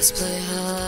Let's play hard.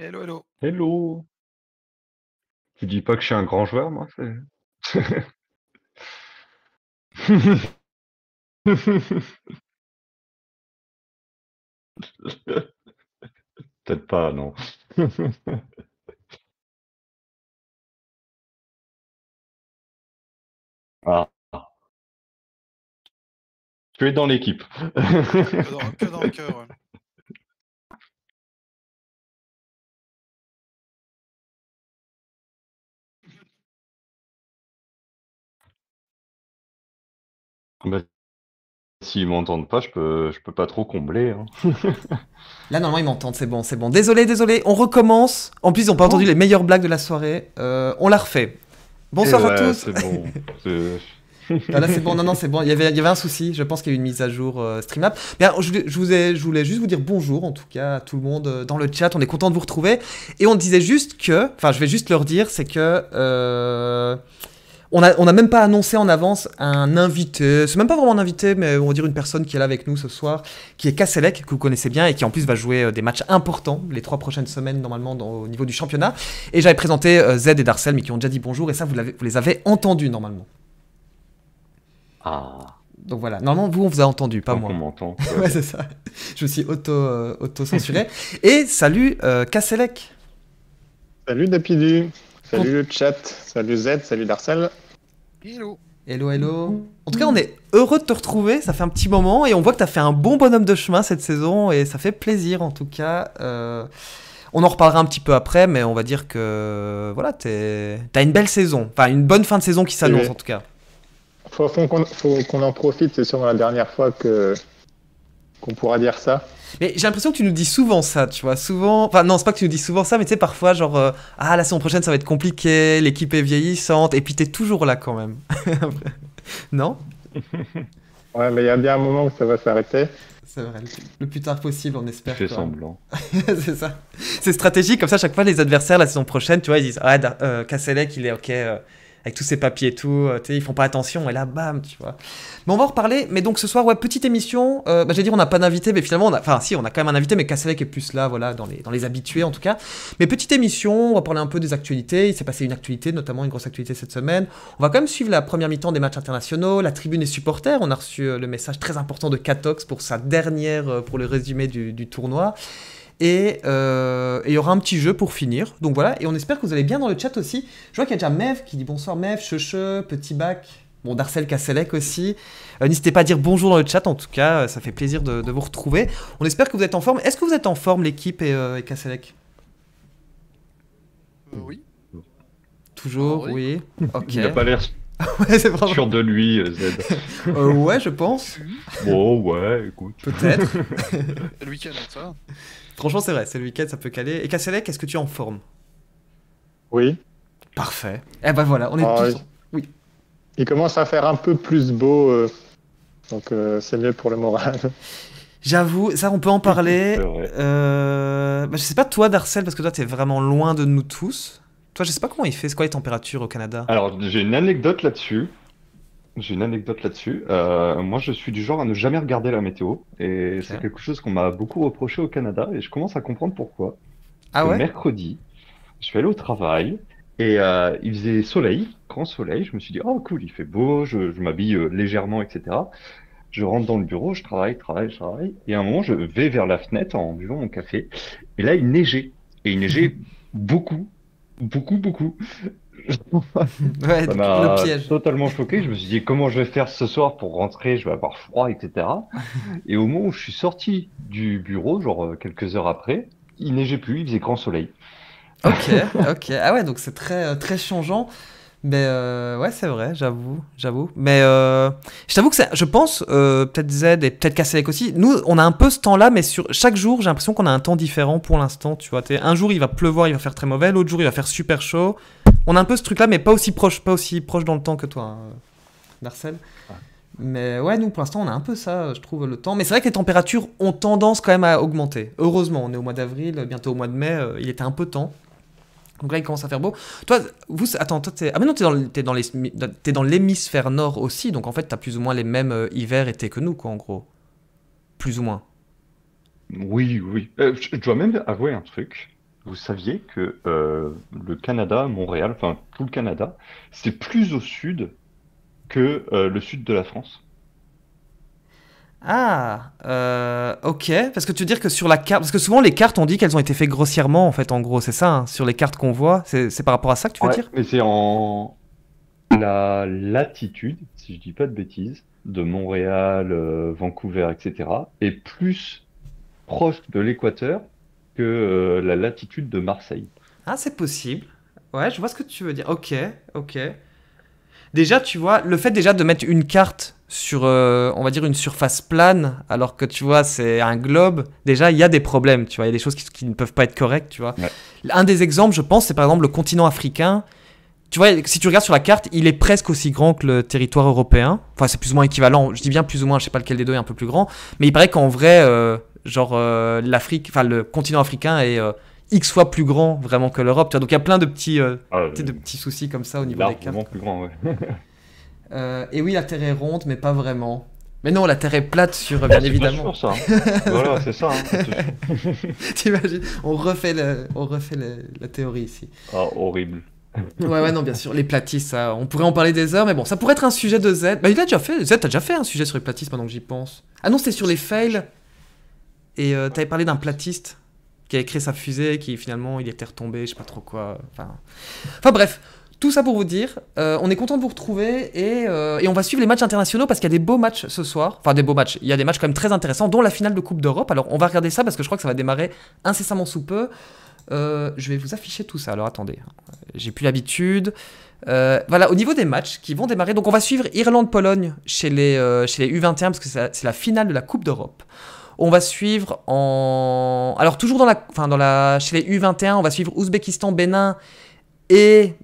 Hello, hello. Hello. Tu dis pas que je suis un grand joueur, moi Peut-être pas, non. ah. Tu es dans l'équipe. que dans, le cœur. Ah bah, S'ils m'entendent pas, je peux, je peux pas trop combler. Hein. Là, normalement, ils m'entendent, c'est bon, c'est bon. Désolé, désolé, on recommence. En plus, ils n'ont pas oh. entendu les meilleures blagues de la soirée. Euh, on la refait. Bonsoir eh à tous. C'est bon. Ah, là, c'est bon, non, non, c'est bon. Il y, avait, il y avait un souci. Je pense qu'il y a eu une mise à jour euh, Streamlab. je, voulais- je vous ai- je voulais juste vous dire bonjour, en tout cas, à tout le monde euh, dans le chat. On est content de vous retrouver. Et on disait juste que, enfin, je vais juste leur dire, c'est que euh, on n'a même pas annoncé en avance un invité, c'est même pas vraiment un invité, mais on va dire une personne qui est là avec nous ce soir, qui est Kasselec, que vous connaissez bien, et qui en plus va jouer euh, des matchs importants les trois prochaines semaines normalement au niveau du championnat. Et j'avais présenté Z euh, Zed et Darcel, mais qui ont déjà dit bonjour, et ça vous, les avez entendus normalement. Ah. Donc voilà, normalement vous on vous a entendu, pas moi. On m'entend. ouais, c'est ça. Je suis auto, euh, censuré. et salut euh, Salut Dapidu. Salut le chat, salut Z, salut Darcel. Hello. Hello, hello. En tout cas, on est heureux de te retrouver. Ça fait un petit moment et on voit que tu as fait un bon bonhomme de chemin cette saison et ça fait plaisir en tout cas. Euh, on en reparlera un petit peu après, mais on va dire que voilà, as une belle saison, enfin une bonne fin de saison qui s'annonce en tout cas. Faut, faut qu'on en profite. C'est sûrement la dernière fois que qu'on pourra dire ça. Mais j'ai l'impression que tu nous dis souvent ça, tu vois. Souvent, enfin non, c'est pas que tu nous dis souvent ça, mais tu sais, parfois, genre, euh, ah, la saison prochaine, ça va être compliqué, l'équipe est vieillissante, et puis t'es toujours là quand même. non Ouais, mais il y a bien un moment où ça va s'arrêter. C'est vrai, le plus tard possible, on espère. C'est semblant. c'est ça. C'est stratégique, comme ça, à chaque fois, les adversaires, la saison prochaine, tu vois, ils disent, ah, euh, il est ok. Euh, avec tous ces papiers et tout, euh, tu sais, ils font pas attention, et là, bam, tu vois. Mais on va en reparler, mais donc ce soir, ouais, petite émission, euh, bah, j'allais dire, on n'a pas d'invité, mais finalement, on enfin, si, on a quand même un invité, mais Kasselec est plus là, voilà, dans les, dans les habitués, en tout cas. Mais petite émission, on va parler un peu des actualités, il s'est passé une actualité, notamment une grosse actualité cette semaine. On va quand même suivre la première mi-temps des matchs internationaux, la tribune des supporters, on a reçu euh, le message très important de Katox pour sa dernière, pour le résumé du, du tournoi. Euh, et il y aura un petit jeu pour finir. Donc voilà, et on espère que vous allez bien dans le chat aussi. Je vois qu'il y a déjà Mev qui dit bonsoir Mev, Cheche, Petit Bac, bon Darcel Casselec aussi. Euh, n'hésitez pas à dire bonjour dans le chat, en tout cas, euh, ça fait plaisir de, vous retrouver. On espère que vous êtes en forme. Est-ce que vous êtes en forme l'équipe et, euh, Oui. Toujours, ah, oui. ok. Il n'a pas l'air sûr de lui, Zed ouais, je pense. Bon, ouais, écoute. Peut-être. le week-end, ça. Franchement, c'est vrai, c'est le week-end, ça peut caler. Et Casselec, est-ce que tu es en forme Oui. Parfait. Eh ben voilà, on est ah, tous. Oui. Il commence à faire un peu plus beau, euh, donc euh, c'est mieux pour le moral. J'avoue, ça on peut en parler. Euh... Bah, je sais pas toi, Darcel, parce que toi tu es vraiment loin de nous tous. Toi, je sais pas comment il fait, c'est quoi les températures au Canada Alors, j'ai une anecdote là-dessus. J'ai une anecdote là-dessus. Euh, moi, je suis du genre à ne jamais regarder la météo. Et c'est quelque chose qu'on m'a beaucoup reproché au Canada. Et je commence à comprendre pourquoi. Ah ouais Un mercredi, je suis allé au travail. Et euh, il faisait soleil, grand soleil. Je me suis dit, oh cool, il fait beau, je, je m'habille euh, légèrement, etc. Je rentre dans le bureau, je travaille, travaille, travaille. Et à un moment, je vais vers la fenêtre en buvant mon café. Et là, il neigeait. Et il neigeait beaucoup, beaucoup, beaucoup ouais, ça m'a totalement choqué. Je me suis dit comment je vais faire ce soir pour rentrer, je vais avoir froid, etc. et au moment où je suis sorti du bureau, genre euh, quelques heures après, il neigeait plus, il faisait grand soleil. ok, ok. Ah ouais, donc c'est très euh, très changeant. Mais euh, ouais, c'est vrai, j'avoue, j'avoue. Mais je t'avoue que je pense, peut-être Z et peut-être avec aussi, nous, on a un peu ce temps-là, mais sur chaque jour, j'ai l'impression qu'on a un temps différent pour l'instant, tu vois. un jour, il va pleuvoir, il va faire très mauvais, l'autre jour, il va faire super chaud on a un peu ce truc-là, mais pas aussi proche, pas aussi proche dans le temps que toi, hein, Mais ouais, nous pour l'instant, on a un peu ça, je trouve, le temps. Mais c'est vrai que les températures ont tendance quand même à augmenter. Heureusement, on est au mois d'avril, bientôt au mois de mai, euh, il était un peu temps. Donc là, il commence à faire beau. Toi, vous, attends, toi, t'es. Ah, mais non, t'es dans, dans, l'hémisphère nord aussi, donc en fait, t'as plus ou moins les mêmes euh, hivers hivers, été que nous, quoi, en gros. Plus ou moins. Oui, oui. Euh, je dois même avouer un truc vous saviez que euh, le Canada, Montréal, enfin tout le Canada, c'est plus au sud que euh, le sud de la France Ah, euh, ok. Parce que tu veux dire que sur la carte, parce que souvent les cartes on dit qu'elles ont été faites grossièrement en fait, en gros, c'est ça. Hein, sur les cartes qu'on voit, c'est par rapport à ça que tu veux dire Mais c'est en la latitude, si je dis pas de bêtises, de Montréal, Vancouver, etc. est plus proche de l'équateur que euh, la latitude de Marseille. Ah, c'est possible. Ouais, je vois ce que tu veux dire. Ok, ok. Déjà, tu vois, le fait déjà de mettre une carte sur, euh, on va dire, une surface plane, alors que tu vois, c'est un globe, déjà, il y a des problèmes, tu vois, il y a des choses qui, ne peuvent pas être correctes, tu vois. Un des exemples, je pense, c'est par exemple le continent africain. Tu vois, si tu regardes sur la carte, il est presque aussi grand que le territoire européen. Enfin, c'est plus ou moins équivalent. Je dis bien plus ou moins, je sais pas lequel des deux est un peu plus grand. Mais il paraît qu'en vrai, euh, Genre euh, l'Afrique, enfin le continent africain est euh, X fois plus grand vraiment que l'Europe. Donc il y a plein de petits, euh, ah, de petits soucis comme ça au niveau des cartes. plus grand, et oui, la Terre est ronde, mais pas vraiment. Mais non, la Terre est plate sur, bien évidemment. ça. On refait, on refait la théorie ici. Ah, horrible. ouais, ouais, non, bien sûr, les platistes, on pourrait en parler des heures, mais bon, ça pourrait être un sujet de Z. Bah, a déjà fait, Z, déjà fait un sujet sur les platistes, maintenant que j'y pense. Ah non, c'était sur les fails. Et euh, tu avais parlé d'un platiste qui a créé sa fusée, qui finalement il était retombé, je sais pas trop quoi. Enfin, bref, tout ça pour vous dire, euh, on est content de vous retrouver euh, et, on va suivre les matchs internationaux parce qu'il y a des beaux matchs ce soir. Enfin, des beaux matchs. Il y a des matchs quand même très intéressants, dont la finale de Coupe d'Europe. Alors, on va regarder ça parce que je crois que ça va démarrer incessamment sous peu. je vais vous afficher tout ça. Alors, attendez, j'ai plus l'habitude. voilà, au niveau des matchs qui vont démarrer, donc on va suivre Irlande-Pologne chez, les chez les U21 parce que c'est la finale de la Coupe d'Europe. On va suivre en... Alors toujours dans la... Enfin, dans la... chez les U21, on va suivre Ouzbékistan, Bénin et...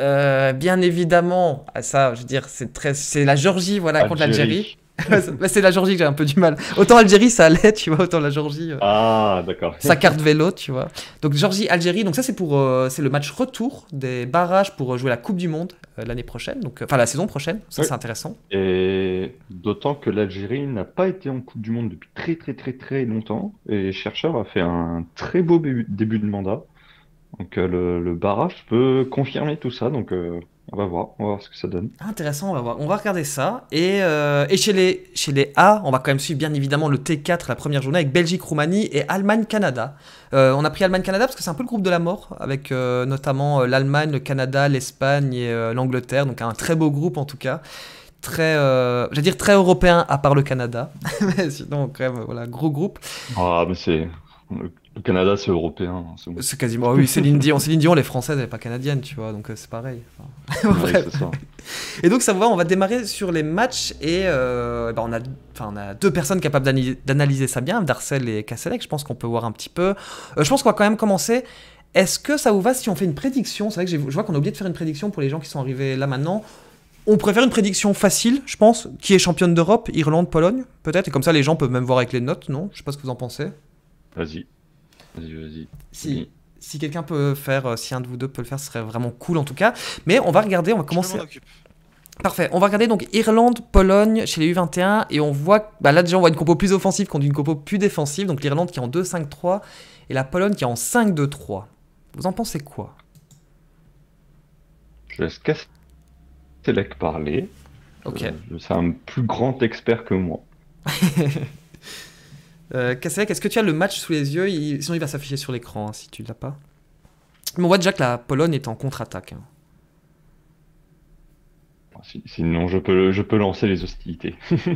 Euh, bien évidemment, ah, ça, je veux dire, c'est très... la Géorgie, voilà, contre l'Algérie. Bah, c'est la Georgie que j'ai un peu du mal. Autant Algérie, ça allait, tu vois, autant la Georgie. Euh, ah, d'accord. Sa carte vélo, tu vois. Donc Georgie-Algérie, donc ça c'est pour euh, c'est le match retour des barrages pour euh, jouer la Coupe du Monde l'année prochaine, donc enfin la saison prochaine. Ça c'est intéressant. Et d'autant que l'Algérie n'a pas été en Coupe du Monde depuis très très très très longtemps. Et Chercheur a fait un très beau début de mandat. Donc le, le, barrage peut confirmer tout ça. Donc on va voir, on va voir ce que ça donne. Intéressant, on va voir. On va regarder ça. Et, euh, chez, les, chez les A, on va quand même suivre bien évidemment le T4 la première journée avec Belgique, Roumanie et Allemagne-Canada. Euh, on a pris Allemagne-Canada parce que c'est un peu le groupe de la mort, avec euh, notamment l'Allemagne, le Canada, l'Espagne et l'Angleterre. Donc un très beau groupe en tout cas. Très, j'allais dire très européen à part le Canada. sinon, quand même, voilà, gros groupe. Ah, mais c'est le Canada, c'est européen. Hein, c'est quasiment. Oui, Céline Dion. Céline elle est française, elle n'est pas canadienne, tu vois, donc euh, c'est pareil. Et donc, ça va, on va démarrer sur les matchs et euh, bah, on, a, on a deux personnes capables d'analyser ça bien, Darcel et Kasselec. Je pense qu'on peut voir un petit peu. Euh, je pense qu'on va quand même commencer. Est-ce que ça vous va si on fait une prédiction C'est vrai que je vois qu'on a oublié de faire une prédiction pour les gens qui sont arrivés là maintenant. On préfère une prédiction facile, je pense. Qui est championne d'Europe Irlande, Pologne, peut-être Et comme ça, les gens peuvent même voir avec les notes, non Je sais pas ce que vous en pensez. Vas-y. Vas-y, vas-y. Si. Si quelqu'un peut faire, euh, si un de vous deux peut le faire, ce serait vraiment cool en tout cas. Mais on va regarder, on va commencer. Parfait, on va regarder donc Irlande, Pologne chez les U21 et on voit, bah là déjà on voit une compo plus offensive contre une compo plus défensive, donc l'Irlande qui est en 2-5-3 et la Pologne qui est en 5-2-3. Vous en pensez quoi Je laisse C'est parler. Ok. Euh, c'est un plus grand expert que moi. Euh, est-ce que tu as le match sous les yeux Sinon, il va s'afficher sur l'écran hein, si tu l'as pas. Mais on voit déjà que la Pologne est en contre-attaque. Hein. Ah, sinon, je peux, je peux lancer les hostilités.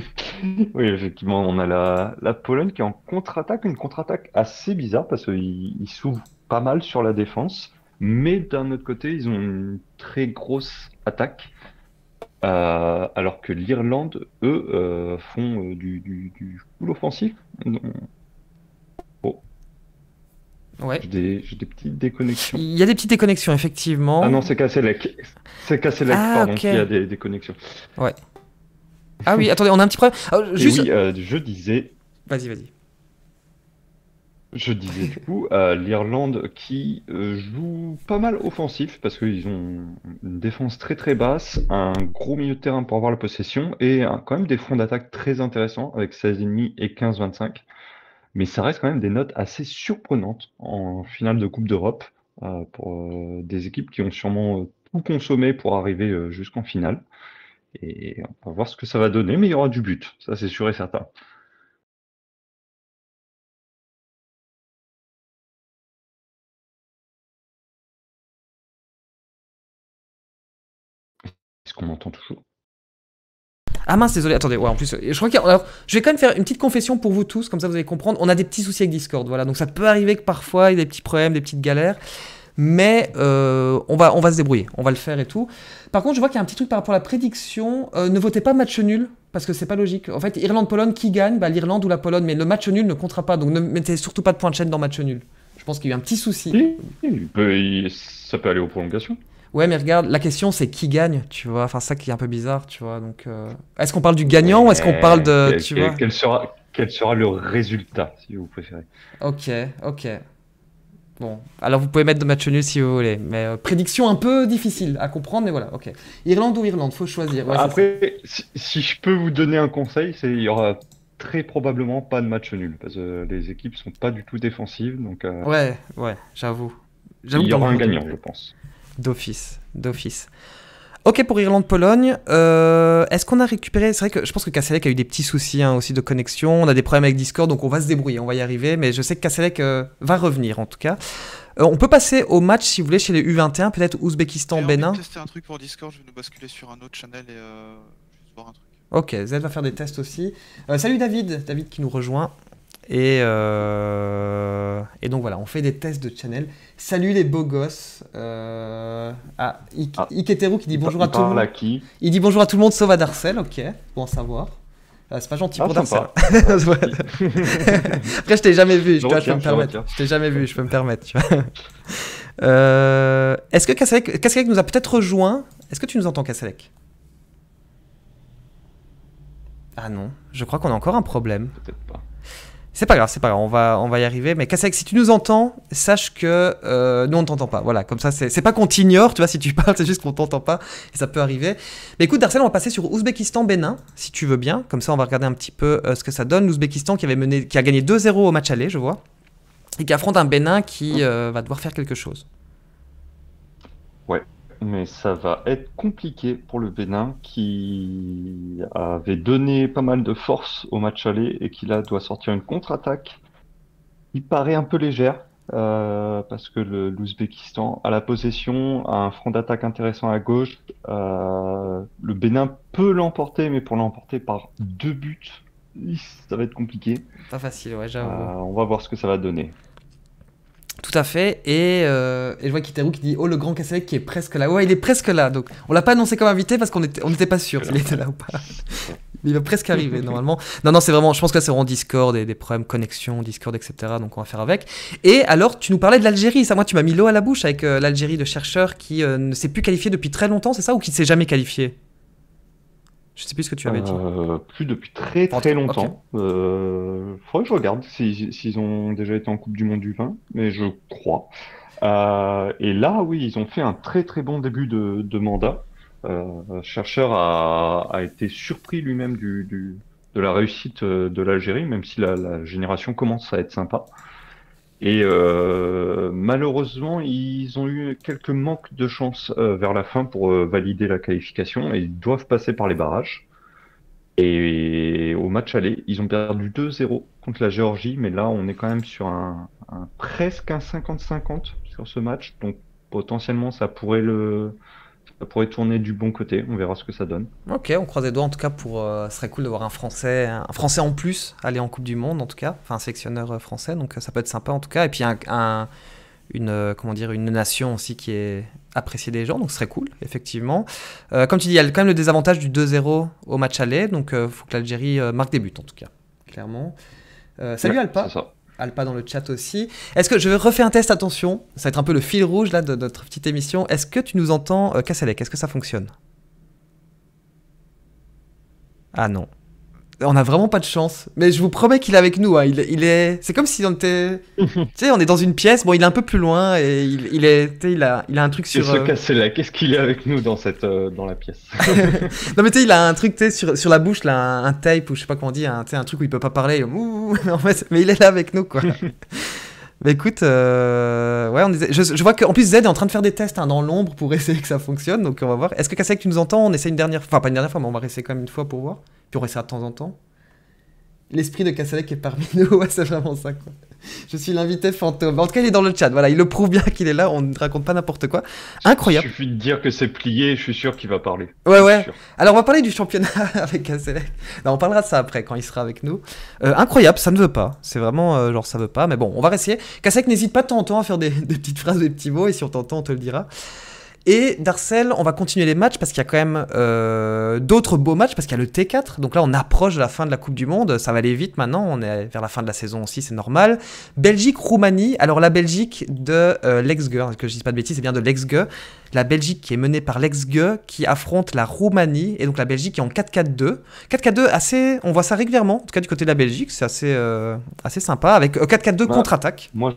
oui, effectivement, on a la, la Pologne qui est en contre-attaque, une contre-attaque assez bizarre parce qu'ils s'ouvrent pas mal sur la défense, mais d'un autre côté, ils ont une très grosse attaque. Euh, alors que l'Irlande, eux, euh, font euh, du, du, du offensif. Oh. Ouais. J'ai des, petites déconnexions. Il y a des petites déconnexions, effectivement. Ah non, c'est le. C'est cassé ah, pardon, qui a des déconnexions. Ouais. Ah oui, attendez, on a un petit problème. Ah, juste... Oui, je disais. Vas-y, vas-y. Je disais du coup, l'Irlande qui euh, joue pas mal offensif parce qu'ils ont une défense très très basse, un gros milieu de terrain pour avoir la possession et quand même des fronts d'attaque très intéressants avec 16,5 et 15-25. Mais ça reste quand même des notes assez surprenantes en finale de Coupe d'Europe euh, pour euh, des équipes qui ont sûrement tout consommé pour arriver jusqu'en finale. Et on va voir ce que ça va donner, mais il y aura du but, ça c'est sûr et certain. ce qu'on entend toujours ah mince, désolé, attendez, ouais, en plus, euh, je crois qu'il a... Alors, je vais quand même faire une petite confession pour vous tous, comme ça vous allez comprendre. On a des petits soucis avec Discord, voilà, donc ça peut arriver que parfois il y a des petits problèmes, des petites galères, mais euh, on, va, on va se débrouiller, on va le faire et tout. Par contre, je vois qu'il y a un petit truc par rapport à la prédiction. Euh, ne votez pas match nul, parce que c'est pas logique. En fait, Irlande-Pologne, qui gagne bah, L'Irlande ou la Pologne, mais le match nul ne comptera pas, donc ne mettez surtout pas de point de chaîne dans match nul. Je pense qu'il y a eu un petit souci. ça peut aller aux prolongations ouais, mais regarde, la question c'est qui gagne, tu vois. Enfin, ça qui est un peu bizarre, tu vois. Donc, euh, est-ce qu'on parle du gagnant ou est-ce qu'on parle de, quel, tu vois quel sera, quel sera le résultat, si vous préférez Ok, ok. Bon, alors vous pouvez mettre de match nul si vous voulez, mais euh, prédiction un peu difficile à comprendre, mais voilà, ok. Irlande ou Irlande, faut choisir. Après, si, je peux vous donner un conseil, c'est il y aura très probablement pas de match nul, parce que les équipes sont pas du tout défensives, donc. Euh, ouais, ouais, j'avoue. Il y aura un gagnant, je pense. D'office, d'office. Ok pour Irlande-Pologne. Euh, est-ce qu'on a récupéré C'est vrai que je pense que Kasselek a eu des petits soucis hein, aussi de connexion. On a des problèmes avec Discord, donc on va se débrouiller, on va y arriver. Mais je sais que Kasselek euh, va revenir en tout cas. Euh, on peut passer au match si vous voulez chez les U21, peut-être Ouzbékistan-Bénin. Je vais tester un truc pour Discord. Je vais nous basculer sur un autre channel et voir un truc. Ok, Z va faire des tests aussi. salut David, David qui nous rejoint. Et, euh, et, donc voilà, on fait des tests de channel. Salut les beaux gosses. Euh, ah, Iketeru ah. qui dit bonjour à tout le monde. Qui il dit bonjour à tout le monde sauf à Darcel, ok, bon en savoir. Euh, c'est pas gentil pour Darcel. Après, je t'ai jamais vu, je, peux me permettre. Je t'ai jamais vu, je peux me permettre. Est-ce que Kasselec, nous a peut-être rejoint Est-ce que tu nous entends, Kasselec Ah non, je crois qu'on a encore un problème. Peut-être pas. C'est pas grave, c'est pas grave, on va, on va y arriver. Mais Kasek, si tu nous entends, sache que euh, nous, on t'entend pas. Voilà, comme ça, c'est pas qu'on t'ignore, tu vois, si tu parles, c'est juste qu'on t'entend pas, et ça peut arriver. Mais écoute, Darcel, on va passer sur Ouzbékistan-Bénin, si tu veux bien. Comme ça, on va regarder un petit peu euh, ce que ça donne. L'Ouzbékistan qui, avait mené, qui a gagné 2-0 au match aller, je vois, et qui affronte un Bénin qui euh, va devoir faire quelque chose. Ouais mais ça va être compliqué pour le Bénin qui avait donné pas mal de force au match aller et qui là doit sortir une contre-attaque Il paraît un peu légère euh, parce que l'Ouzbékistan a la possession, a un front d'attaque intéressant à gauche. Euh, le Bénin peut l'emporter, mais pour l'emporter par deux buts, ça va être compliqué. Pas facile, ouais, j'avoue. Euh, on va voir ce que ça va donner. Tout à fait. Et, et euh, je vois Kitaru qui dit Oh, le grand cassé qui est presque là. Ouais, il est presque là. Donc, on l'a pas annoncé comme invité parce qu'on n'était on pas sûr s'il était là ou pas. il va presque arriver normalement. Non, non, c'est vraiment. Je pense que là, c'est vraiment Discord et des problèmes connexion, Discord, etc. Donc, on va faire avec. Et alors, tu nous parlais de l'Algérie. Ça, moi, tu m'as mis l'eau à la bouche avec euh, l'Algérie de chercheurs qui euh, ne s'est plus qualifié depuis très longtemps, c'est ça Ou qui ne s'est jamais qualifié je sais plus ce que tu avais dit. Euh, plus depuis très très longtemps. Euh, faudrait que je regarde s'ils ont déjà été en Coupe du Monde du vin, mais je crois. Euh, et là, oui, ils ont fait un très très bon début de, mandat. chercheur a, a, été surpris lui-même du, de la réussite de l'Algérie, même si la, génération commence à être sympa. Et euh, malheureusement, ils ont eu quelques manques de chance euh, vers la fin pour euh, valider la qualification et ils doivent passer par les barrages. Et au match aller, ils ont perdu 2-0 contre la Géorgie, mais là, on est quand même sur un, presque un 50-50 sur ce match, donc potentiellement, ça pourrait le, ça pourrait tourner du bon côté, on verra ce que ça donne. Ok, on croise les doigts en tout cas pour. Euh, ce serait cool d'avoir un Français, un Français en plus aller en Coupe du Monde en tout cas, enfin un sélectionneur euh, français, donc euh, ça peut être sympa en tout cas. Et puis une comment dire une nation aussi qui est appréciée des gens, donc ce serait cool effectivement. comme tu dis, il y a quand même le désavantage du 2-0 au match aller, donc il faut que l'Algérie marque des buts en tout cas, clairement. salut Alpa. Alpa dans le chat aussi. Est-ce que je vais refaire un test, attention, ça va être un peu le fil rouge là de notre petite émission. Est-ce que tu nous entends, euh, Est-ce que ça fonctionne Ah non on a vraiment pas de chance. Mais je vous promets qu'il est avec nous. Hein. Il, il, est. C'est comme si on était. tu sais, on est dans une pièce. Bon, il est un peu plus loin et il, il est. Il a, il a un truc sur. Se euh, casser là. Qu'est-ce qu'il est avec nous dans cette, euh, dans la pièce Non mais tu sais, il a un truc, sur, sur la bouche là, un, tape ou je sais pas comment on dit, un, un truc où il peut pas parler. en fait, mais il est là avec nous quoi. Bah écoute, euh, ouais, on je, vois qu'en plus Z est en train de faire des tests hein, dans l'ombre pour essayer que ça fonctionne, donc on va voir. Est-ce que Kassek, tu nous entends On essaie une dernière fois, enfin pas une dernière fois, mais on va essayer quand même une fois pour voir. Puis on restera de temps en temps l'esprit de Kassalek est parmi nous. c'est vraiment ça, Je suis l'invité fantôme. En tout cas, il est dans le chat. Voilà, il le prouve bien qu'il est là. On ne raconte pas n'importe quoi. Incroyable. Il suffit de dire que c'est plié. Je suis sûr qu'il va parler. Ouais, ouais. Alors, on va parler du championnat avec Kasselec. on parlera de ça après quand il sera avec nous. Euh, incroyable, ça ne veut pas. C'est vraiment euh, genre ça veut pas. Mais bon, on va réessayer. Kasselec n'hésite pas tantôt à faire des, des petites phrases, des petits mots. Et si on t'entend, on te le dira. Et d'Arcel, on va continuer les matchs parce qu'il y a quand même euh, d'autres beaux matchs, parce qu'il y a le T4. Donc là, on approche de la fin de la Coupe du Monde. Ça va aller vite maintenant. On est vers la fin de la saison aussi, c'est normal. Belgique-Roumanie. Alors la Belgique de euh, lex e, hein, que je dis pas de bêtises, c'est bien de lex e. La Belgique qui est menée par lex e qui affronte la Roumanie. Et donc la Belgique qui est en 4-4-2. 4-4-2, assez, on voit ça régulièrement, en tout cas du côté de la Belgique. C'est assez, euh, assez sympa avec 4-4-2 euh, bah, contre-attaque. Moi,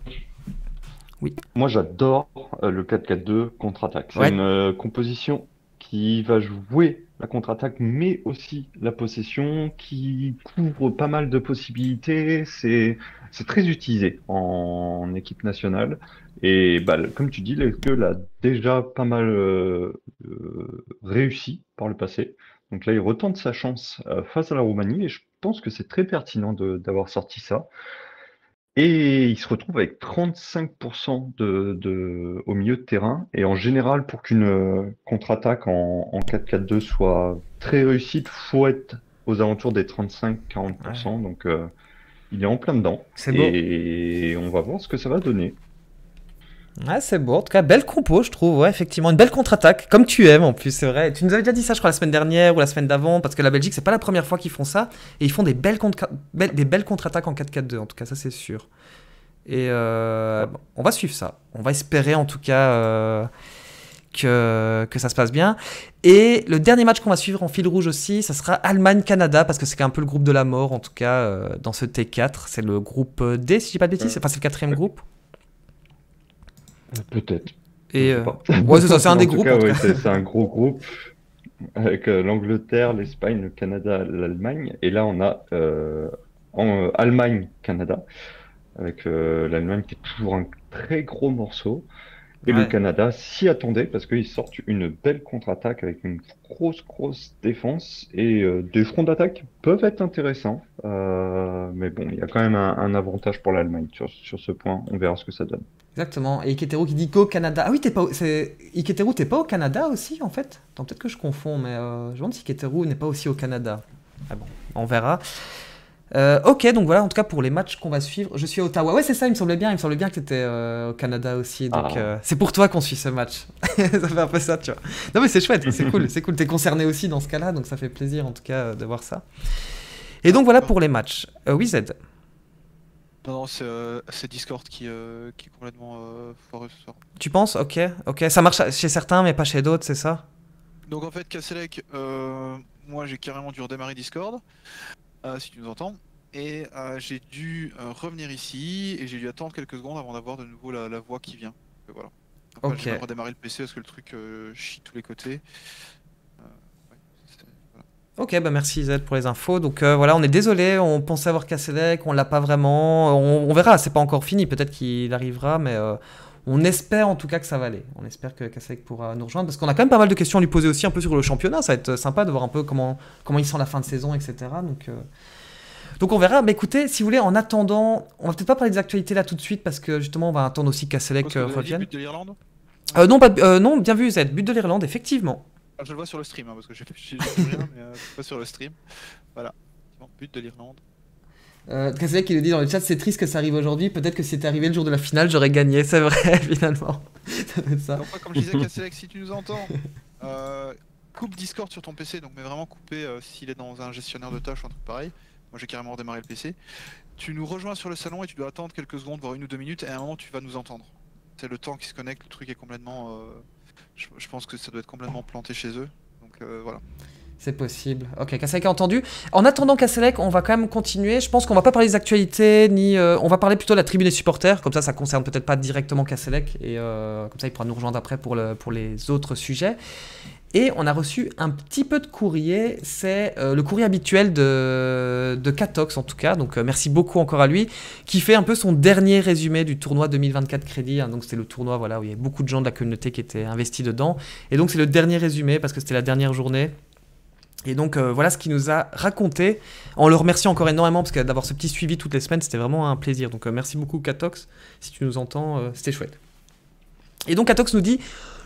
oui. Moi, j'adore euh, le 4-4-2 contre-attaque. C'est une euh, composition qui va jouer la contre-attaque, mais aussi la possession, qui couvre pas mal de possibilités. C'est très utilisé en équipe nationale. Et bah, comme tu dis, l'équipe e l'a déjà pas mal euh, réussi par le passé. Donc là, il retente sa chance face à la Roumanie. Et je pense que c'est très pertinent d'avoir sorti ça. Et il se retrouve avec 35% de, de, au milieu de terrain. Et en général, pour qu'une euh, contre-attaque en, 4-4-2 soit très réussite, faut être aux alentours des 35-40%. Donc, euh, il est en plein dedans. Et on va voir ce que ça va donner. Ah, c'est beau. En tout cas, belle compo, je trouve. Ouais, effectivement, une belle contre-attaque, comme tu aimes en plus, c'est vrai. Tu nous avais déjà dit ça, je crois, la semaine dernière ou la semaine d'avant, parce que la Belgique, c'est pas la première fois qu'ils font ça. Et ils font des belles, contre des belles contre-attaques en 4-4-2, en tout cas, ça c'est sûr. Et euh, on va suivre ça. On va espérer en tout cas euh, que, que ça se passe bien. Et le dernier match qu'on va suivre en fil rouge aussi, ça sera Allemagne-Canada, parce que c'est un peu le groupe de la mort, en tout cas, euh, dans ce T4. C'est le groupe D, si je dis pas de bêtises. Enfin, c'est le quatrième groupe. Peut-être. Euh, c'est un des groupes. c'est un gros groupe avec euh, l'Angleterre, l'Espagne, le Canada, l'Allemagne. Et là, on a euh, en, Allemagne, Canada, avec l'Allemagne qui est toujours un très gros morceau. Et le Canada s'y attendait parce qu'ils sortent une belle contre-attaque avec une grosse, grosse défense. Et des fronts d'attaque peuvent être intéressants. mais bon, il y a quand même un, avantage pour l'Allemagne sur, ce point. On verra ce que ça donne. Exactement. Et Iketero qui dit qu'au Canada. Ah oui, t'es pas. Au... t'es pas au Canada aussi en fait. Attends, peut-être que je confonds, mais euh, je me demande si Iketeru n'est pas aussi au Canada. Ah bon, on verra. Euh, ok, donc voilà, en tout cas pour les matchs qu'on va suivre, je suis à Ottawa. Ouais, c'est ça, il me semblait bien, il me semblait bien que t'étais euh, au Canada aussi. Donc ah. euh, c'est pour toi qu'on suit ce match. ça fait un peu ça, tu vois. Non mais c'est chouette, c'est cool, c'est cool. T'es concerné aussi dans ce cas-là, donc ça fait plaisir en tout cas de voir ça. Et donc voilà pour les matchs. oui, Z. Non, non, c'est euh, Discord qui, euh, qui, est complètement euh, foireux ce soir. Tu penses Ok, ok. Ça marche chez certains, mais pas chez d'autres, c'est ça Donc en fait, Kasselec, moi j'ai carrément dû redémarrer Discord, si tu nous entends. Et j'ai dû revenir ici, et j'ai dû attendre quelques secondes avant d'avoir de nouveau la, voix qui vient. Et voilà. redémarrer le PC parce que le truc chie tous les côtés. Ok, ben merci Zed pour les infos. Donc euh, voilà, on est désolé, on pensait avoir Kassedek, on l'a pas vraiment. On, on verra, c'est pas encore fini, peut-être qu'il arrivera, mais euh, on espère en tout cas que ça va aller. On espère que Kassedek pourra nous rejoindre, parce qu'on a quand même pas mal de questions à lui poser aussi un peu sur le championnat. Ça va être sympa de voir un peu comment, comment il sent la fin de saison, etc. Donc, euh, donc on verra. Mais écoutez, si vous voulez, en attendant, on va peut-être pas parler des actualités là tout de suite, parce que justement, on va attendre aussi Kassedek revienne. But de l'Irlande non, non, bien vu, Z, but de l'Irlande, effectivement. Ah, je le vois sur le stream, hein, parce que je suis rien, mais euh, sur le stream. Voilà. Bon, but de l'Irlande. Euh, il le dit dans le chat, c'est triste que ça arrive aujourd'hui. Peut-être que si c'était arrivé le jour de la finale, j'aurais gagné. C'est vrai, finalement. comme je disais, Kasek, si tu nous entends, euh, coupe Discord sur ton PC, donc mais vraiment coupé euh, s'il est dans un gestionnaire de tâches ou un truc pareil. Moi, j'ai carrément redémarré le PC. Tu nous rejoins sur le salon et tu dois attendre quelques secondes, voire une ou deux minutes, et à un moment, tu vas nous entendre. C'est le temps qui se connecte, le truc est complètement. Euh je, pense que ça doit être complètement planté chez eux. Donc euh, voilà. C'est possible. Ok, Kasselek a entendu. En attendant Kasselek, on va quand même continuer. Je pense qu'on va pas parler des actualités, ni euh, on va parler plutôt de la tribune des supporters. Comme ça, ça concerne peut-être pas directement casselec et euh, comme ça, il pourra nous rejoindre après pour, le, pour les autres sujets. Et on a reçu un petit peu de courrier, c'est euh, le courrier habituel de, Katox, en tout cas, donc euh, merci beaucoup encore à lui, qui fait un peu son dernier résumé du tournoi 2024 Crédit, hein. donc c'était le tournoi voilà, où il y avait beaucoup de gens de la communauté qui étaient investis dedans, et donc c'est le dernier résumé parce que c'était la dernière journée. Et donc euh, voilà ce qu'il nous a raconté. On le remercie encore énormément parce que d'avoir ce petit suivi toutes les semaines, c'était vraiment un plaisir. Donc merci beaucoup Katox, si tu nous entends, c'était chouette. Et donc Katox nous dit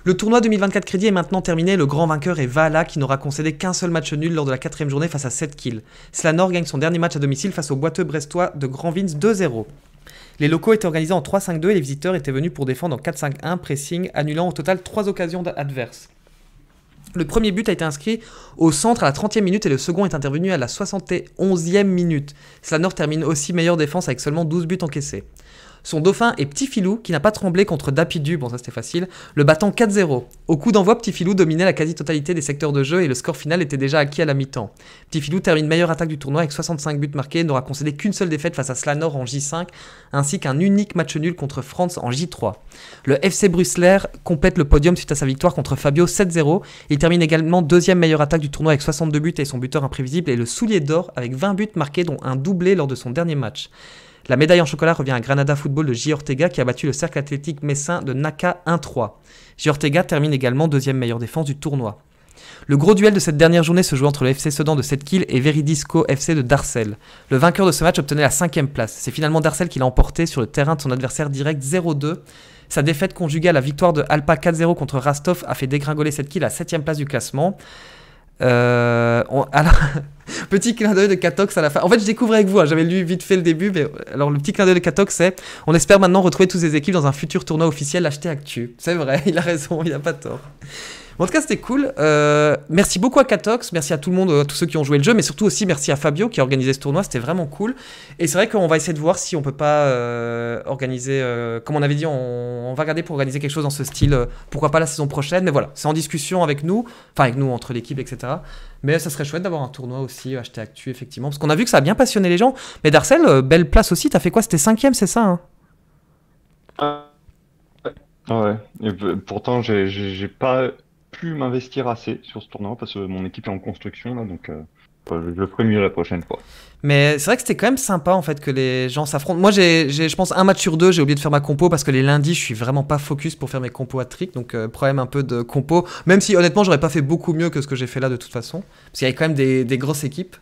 le tournoi 2024 crédit est maintenant terminé, le grand vainqueur est Vala qui n'aura concédé qu'un seul match nul lors de la quatrième journée face à 7 kills. Slanor gagne son dernier match à domicile face au boiteux brestois de Grand Vins 2-0. Les locaux étaient organisés en 3-5-2 et les visiteurs étaient venus pour défendre en 4-5-1 pressing, annulant au total 3 occasions adverses. Le premier but a été inscrit au centre à la 30e minute et le second est intervenu à la 71e minute. Slanor termine aussi meilleure défense avec seulement 12 buts encaissés. Son dauphin est Petit Filou, qui n'a pas tremblé contre Dapidu, bon ça c'était facile, le battant 4-0. Au coup d'envoi, Petit Filou dominait la quasi-totalité des secteurs de jeu et le score final était déjà acquis à la mi-temps. Petit Filou termine meilleure attaque du tournoi avec 65 buts marqués n'aura concédé qu'une seule défaite face à Slanor en J5, ainsi qu'un unique match nul contre France en J3. Le FC Bruxelles complète le podium suite à sa victoire contre Fabio 7-0. Il termine également deuxième meilleure attaque du tournoi avec 62 buts et son buteur imprévisible est le soulier d'or avec 20 buts marqués dont un doublé lors de son dernier match. La médaille en chocolat revient à Granada Football de J. Ortega qui a battu le cercle athlétique messin de Naka 1-3. J. Ortega termine également deuxième meilleure défense du tournoi. Le gros duel de cette dernière journée se joue entre le FC Sedan de 7 kills et Veridisco FC de Darcel. Le vainqueur de ce match obtenait la cinquième place. C'est finalement Darcel qui l'a emporté sur le terrain de son adversaire direct 0-2. Sa défaite conjugale à la victoire de Alpa 4-0 contre Rastov a fait dégringoler cette kills à 7 place du classement. Euh, alors, petit clin d'œil de Katox à la fin. En fait, je découvre avec vous, hein. j'avais lu vite fait le début, mais euh, alors le petit clin d'œil de Katox, c'est on espère maintenant retrouver toutes ces équipes dans un futur tournoi officiel acheté Actu. C'est vrai, il a raison, il n'a pas tort en tout cas, c'était cool. Euh, merci beaucoup à Katox. merci à tout le monde, euh, à tous ceux qui ont joué le jeu, mais surtout aussi merci à Fabio qui a organisé ce tournoi, c'était vraiment cool. Et c'est vrai qu'on va essayer de voir si on peut pas euh, organiser, comme on avait dit, on, va regarder pour organiser quelque chose dans ce style, pourquoi pas la saison prochaine, mais voilà, c'est en discussion avec nous, enfin avec nous, entre l'équipe, etc. Mais ça serait chouette d'avoir un tournoi aussi, acheté Actu, effectivement, parce qu'on a vu que ça a bien passionné les gens. Mais Darcel, belle place aussi, t'as fait quoi C'était cinquième, c'est ça hein? ah Ouais. pourtant, j'ai pas m'investir assez sur ce tournoi parce que mon équipe est en construction là, donc euh, bah, je ferai mieux la prochaine fois. Mais c'est vrai que c'était quand même sympa en fait que les gens s'affrontent. Moi, j'ai, je pense, un match sur deux, j'ai oublié de faire ma compo parce que les lundis, je suis vraiment pas focus pour faire mes compos à trick, donc euh, problème un peu de compo. Même si honnêtement, j'aurais pas fait beaucoup mieux que ce que j'ai fait là de toute façon, parce qu'il y avait quand même des, des grosses équipes.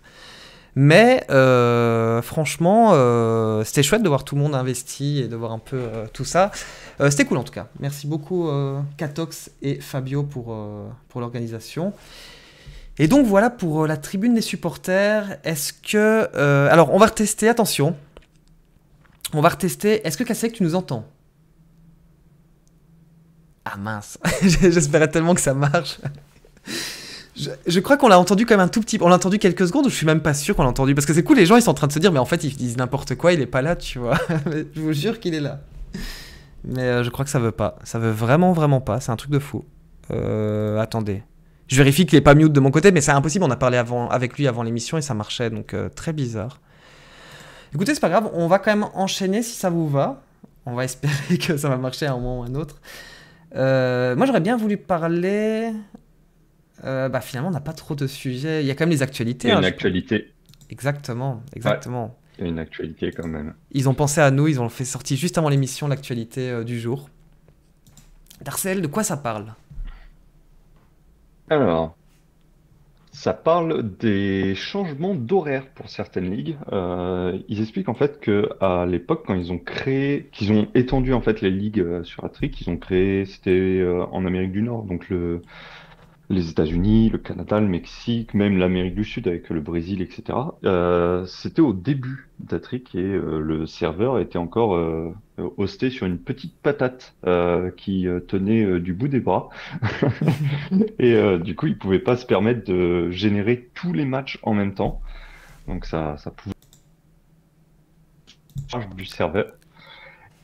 Mais euh, franchement, euh, c'était chouette de voir tout le monde investi et de voir un peu euh, tout ça. c'était cool en tout cas. Merci beaucoup Katox et Fabio pour, l'organisation. Et donc voilà pour la tribune des supporters. Est-ce que... alors on va retester, attention. On va retester. Est-ce que que tu nous entends Ah mince, j'espérais tellement que ça marche. Je, crois qu'on l'a entendu quand même un tout petit. On l'a entendu quelques secondes, je suis même pas sûr qu'on l'a entendu. Parce que c'est cool, les gens ils sont en train de se dire, mais en fait ils disent n'importe quoi, il est pas là, tu vois. je vous jure qu'il est là. Mais euh, je crois que ça veut pas. Ça veut vraiment, vraiment pas. C'est un truc de fou. Euh, attendez. Je vérifie qu'il est pas mute de mon côté, mais c'est impossible. On a parlé avant, avec lui avant l'émission et ça marchait, donc euh, très bizarre. Écoutez, c'est pas grave, on va quand même enchaîner si ça vous va. On va espérer que ça va marcher à un moment ou à un autre. moi, j'aurais bien voulu parler. Euh, bah, finalement, on n'a pas trop de sujets. Il y a quand même les actualités. Il y a une hein, actualité. Exactement, exactement. il y a une actualité quand même. Ils ont pensé à nous, ils ont fait sortir juste avant l'émission l'actualité euh, du jour. Darcel, de quoi ça parle Alors, ça parle des changements d'horaire pour certaines ligues. Euh, ils expliquent en fait que à l'époque, quand ils ont créé, qu'ils ont étendu en fait les ligues sur la ils qu'ils ont créé, c'était en Amérique du Nord, donc le, les États-Unis, le Canada, le Mexique, même l'Amérique du Sud avec le Brésil, etc. Euh, C'était au début d'Atric et euh, le serveur était encore euh, hosté sur une petite patate euh, qui euh, tenait du bout des bras. et du coup, il pouvait pas se permettre de générer tous les matchs en même temps. Donc ça, ça pouvait du serveur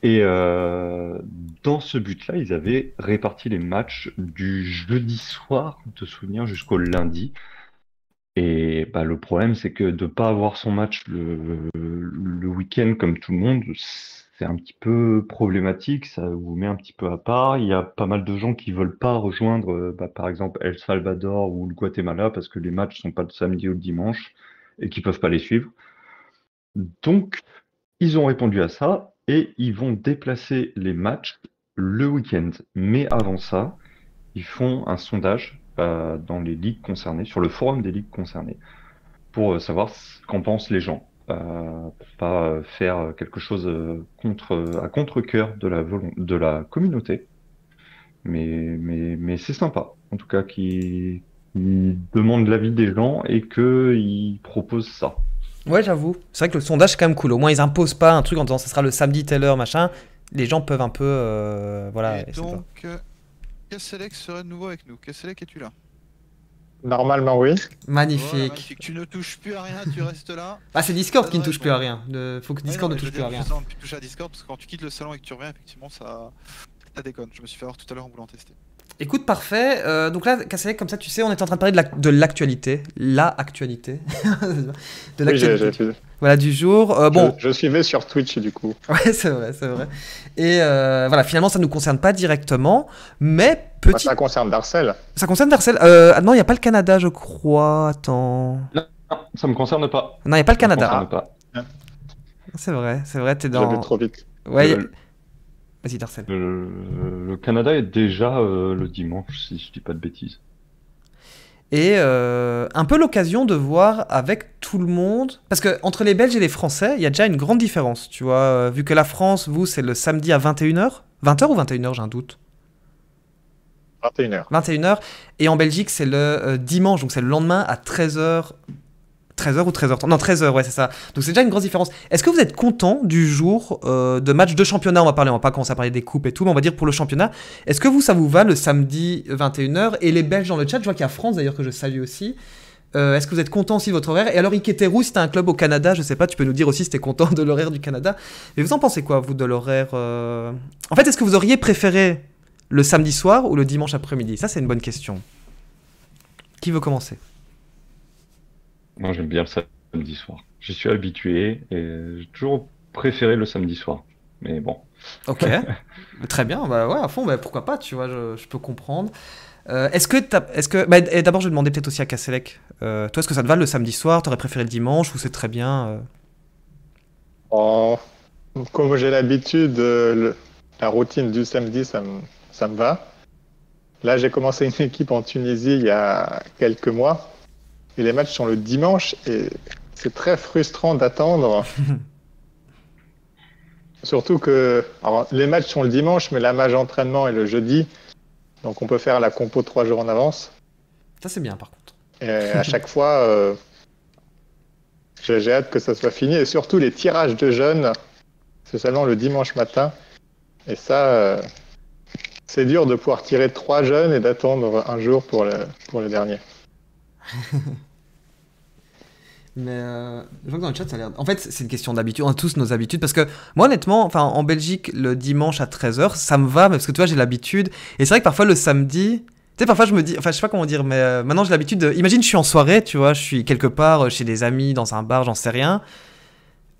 et euh, dans ce but-là, ils avaient réparti les matchs du jeudi soir, de souvenir, jusqu'au lundi. Et bah, le problème, c'est que de ne pas avoir son match le, week-end comme tout le monde, c'est un petit peu problématique, ça vous met un petit peu à part. Il y a pas mal de gens qui ne veulent pas rejoindre, bah, par exemple, El Salvador ou le Guatemala, parce que les matchs ne sont pas le samedi ou le dimanche et qui ne peuvent pas les suivre. Donc, ils ont répondu à ça et ils vont déplacer les matchs le week-end. Mais avant ça, ils font un sondage euh, dans les ligues concernées, sur le forum des ligues concernées, pour euh, savoir ce qu'en pensent les gens, euh, pour pas euh, faire quelque chose contre, à contre-coeur de la, de la communauté. Mais, mais, mais c'est sympa, en tout cas, qu'ils demandent l'avis des gens et qu'ils proposent ça. Ouais, j'avoue. C'est vrai que le sondage, c'est quand même cool. Au moins, ils imposent pas un truc en disant ça sera le samedi, telle heure, machin. Les gens peuvent un peu. Euh, voilà. Et donc, euh, serait de nouveau avec nous. Kasselec, es-tu là Normalement, oui. Magnifique. Tu ne touches plus à rien, tu restes là. Ah, c'est Discord ah qui ne touche plus à rien. Il Faut que Discord ne touche plus à rien. Tu touches à Discord parce que quand tu quittes le salon et que tu reviens, effectivement, ça, ça déconne. Je me suis fait avoir tout à l'heure en voulant tester. Écoute, parfait. Euh, donc là, Kassaïek, comme ça, tu sais, on est en train de parler de l'actualité. La, actualité. de l'actualité. voilà, du jour. Euh, bon. Je, suis suivais sur Twitch, du coup. Ouais, c'est vrai, c'est vrai. Et euh, voilà, finalement, ça ne nous concerne pas directement, mais bah, petit. ça concerne Darcel. Ça concerne Darcel. non, il n'y a pas le Canada, je crois. Attends. Non, ça ne me concerne pas. Non, il n'y a pas ça le Canada. pas. Ah. C'est vrai, c'est vrai, t'es dans. trop vite. Ouais. Le, Canada est déjà euh, le dimanche, si je dis pas de bêtises. Et euh, un peu l'occasion de voir avec tout le monde. Parce que entre les Belges et les Français, il y a déjà une grande différence, tu vois. Euh, vu que la France, vous, c'est le samedi à 21h. 20h ou 21h, j'ai un doute. 21h. 21h. Et en Belgique, c'est le dimanche, donc c'est le lendemain à 13h 13h ou 13h30 Non, 13h, ouais, c'est ça. Donc c'est déjà une grosse différence. Est-ce que vous êtes content du jour euh, de match de championnat On va parler, on va pas commencer à parler des coupes et tout, mais on va dire pour le championnat. Est-ce que vous, ça vous va le samedi 21h Et les Belges dans le chat, je vois qu'il y a France d'ailleurs que je salue aussi. Euh, est-ce que vous êtes content aussi de votre horaire Et alors, Iketeru, si t'as un club au Canada, je sais pas, tu peux nous dire aussi si t'es content de l'horaire du Canada. Mais vous en pensez quoi, vous, de l'horaire euh? En fait, est-ce que vous auriez préféré le samedi soir ou le dimanche après-midi Ça, c'est une bonne question. Qui veut commencer moi, j'aime bien le samedi soir. J'y suis habitué et j'ai toujours préféré le samedi soir. Mais bon. Ok. Très bien. Bah ouais, à fond. Bah, pourquoi pas Tu vois, je, peux comprendre. Euh, est-ce que, est-ce que, bah, d'abord, je vais demander peut-être aussi à Kasselec. Euh, toi, est-ce que ça te va le samedi soir T'aurais préféré le dimanche ou c'est très bien euh? oh, Comme j'ai l'habitude, la routine du samedi, ça me, ça me va. Là, j'ai commencé une équipe en Tunisie il y a quelques mois et les matchs sont le dimanche et c'est très frustrant d'attendre. Surtout que alors, les matchs sont le dimanche, mais la mage entraînement est le jeudi. Donc on peut faire la compo trois jours en avance. Ça c'est bien par contre. Et à chaque fois, euh, j'ai hâte que ça soit fini. Et surtout les tirages de jeunes, c'est seulement le dimanche matin. Et ça, euh, c'est dur de pouvoir tirer trois jeunes et d'attendre un jour pour le, pour le dernier. Mais euh, je vois que dans le chat, ça a l'air. En fait, c'est une question d'habitude. On hein, a tous nos habitudes. Parce que moi, honnêtement, en Belgique, le dimanche à 13h, ça me va. Parce que tu vois, j'ai l'habitude. Et c'est vrai que parfois, le samedi. Tu sais, parfois, je me dis. Enfin, je sais pas comment dire, mais euh, maintenant, j'ai l'habitude. Imagine, je suis en soirée, tu vois. Je suis quelque part euh, chez des amis, dans un bar, j'en sais rien.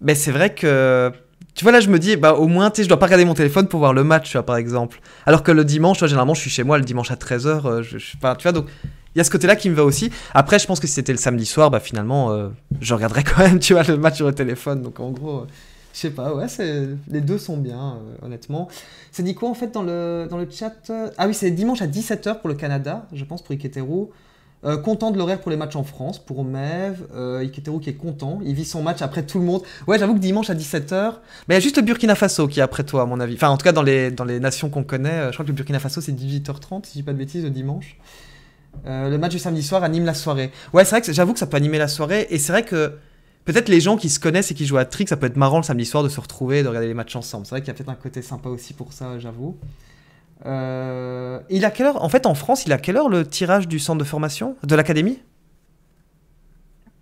Mais c'est vrai que. Tu vois, là, je me dis, bah, au moins, tu sais, je dois pas regarder mon téléphone pour voir le match, tu vois, par exemple. Alors que le dimanche, tu vois, généralement, je suis chez moi le dimanche à 13h. je, je pas, tu vois, donc il y a ce côté-là qui me va aussi. Après, je pense que si c'était le samedi soir, bah finalement, euh, je regarderais quand même, tu vois, le match sur le téléphone. Donc en gros, je je sais pas, ouais, les deux sont bien, euh, honnêtement. C'est dit quoi en fait dans le, dans le chat euh, Ah oui, c'est dimanche à 17h pour le Canada, je pense, pour Iketero. content de l'horaire pour les matchs en France, pour Mev, euh, Iketero qui est content, il vit son match après tout le monde. Ouais, j'avoue que dimanche à 17h, Mais il y a juste le Burkina Faso qui est après toi, à mon avis. Enfin, en tout cas, dans les, dans les nations qu'on connaît, je crois que le Burkina Faso c'est 18h30, si je dis pas de bêtises, le dimanche. Euh, le match du samedi soir anime la soirée. Ouais, c'est vrai que j'avoue que ça peut animer la soirée. Et c'est vrai que peut-être les gens qui se connaissent et qui jouent à Trick, ça peut être marrant le samedi soir de se retrouver, de regarder les matchs ensemble. C'est vrai qu'il y a peut-être un côté sympa aussi pour ça, j'avoue. Euh, il a quelle heure En fait, en France, il a quelle heure le tirage du centre de formation de l'académie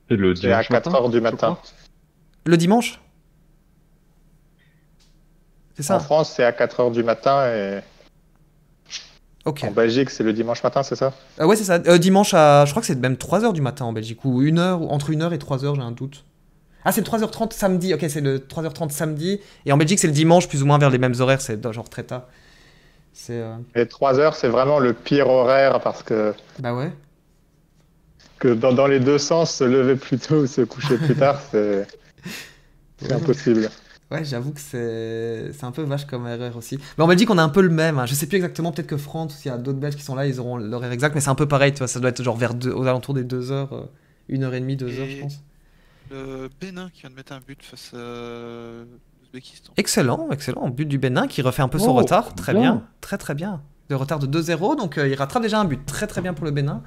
le dimanche à 4h du matin. Le dimanche C'est ça En France, c'est à 4h du matin et en Belgique, c'est le dimanche matin, c'est ça ah Ouais, c'est ça. Euh, dimanche à. Je crois que c'est même 3h du matin en Belgique, ou une heure ou entre 1h et 3h, j'ai un doute. Ah, c'est 3h30 samedi, ok, c'est le 3h30 samedi. Et en Belgique, c'est le dimanche, plus ou moins vers les mêmes horaires, c'est genre très tard. Euh, et 3h, c'est vraiment le pire horaire parce que. Bah ouais. Que dans, dans les deux sens, se lever plus tôt ou se coucher plus tard, c'est. impossible. Ouais, j'avoue que c'est un peu vache comme erreur aussi. Mais on m'a dit qu'on a un peu le même. Je hein. Je sais plus exactement, peut-être que France, s'il y a d'autres Belges qui sont là, ils auront l'horaire exact, mais c'est un peu pareil, tu vois. Ça doit être genre vers aux alentours des 2h, 1h30, 2h, je pense. Le Bénin qui vient de mettre un but face euh, à l'Ouzbékistan. Excellent, excellent. But du Bénin qui refait un peu son oh, retard. Très bien. Très, très bien. De retard de 2-0, donc euh, il rattrape déjà un but. Très, très bien pour le Bénin.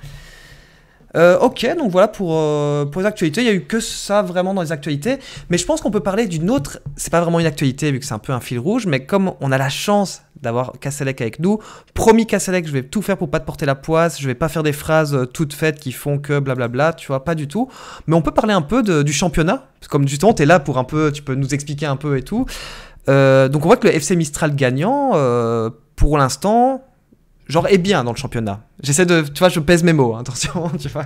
Euh, ok, donc voilà pour, euh, pour les actualités. Il n'y a eu que ça vraiment dans les actualités. Mais je pense qu'on peut parler d'une autre. C'est pas vraiment une actualité vu que c'est un peu un fil rouge, mais comme on a la chance d'avoir Kasselec avec nous, promis Kasselec, je vais tout faire pour pas te porter la poisse. Je vais pas faire des phrases euh, toutes faites qui font que blablabla, tu vois, pas du tout. Mais on peut parler un peu du championnat. Comme temps tu es là pour un peu, tu peux nous expliquer un peu et tout. donc on voit que le FC Mistral gagnant, pour l'instant, genre est bien dans le championnat. J'essaie de, tu vois, je pèse mes mots, hein, attention, tu vois.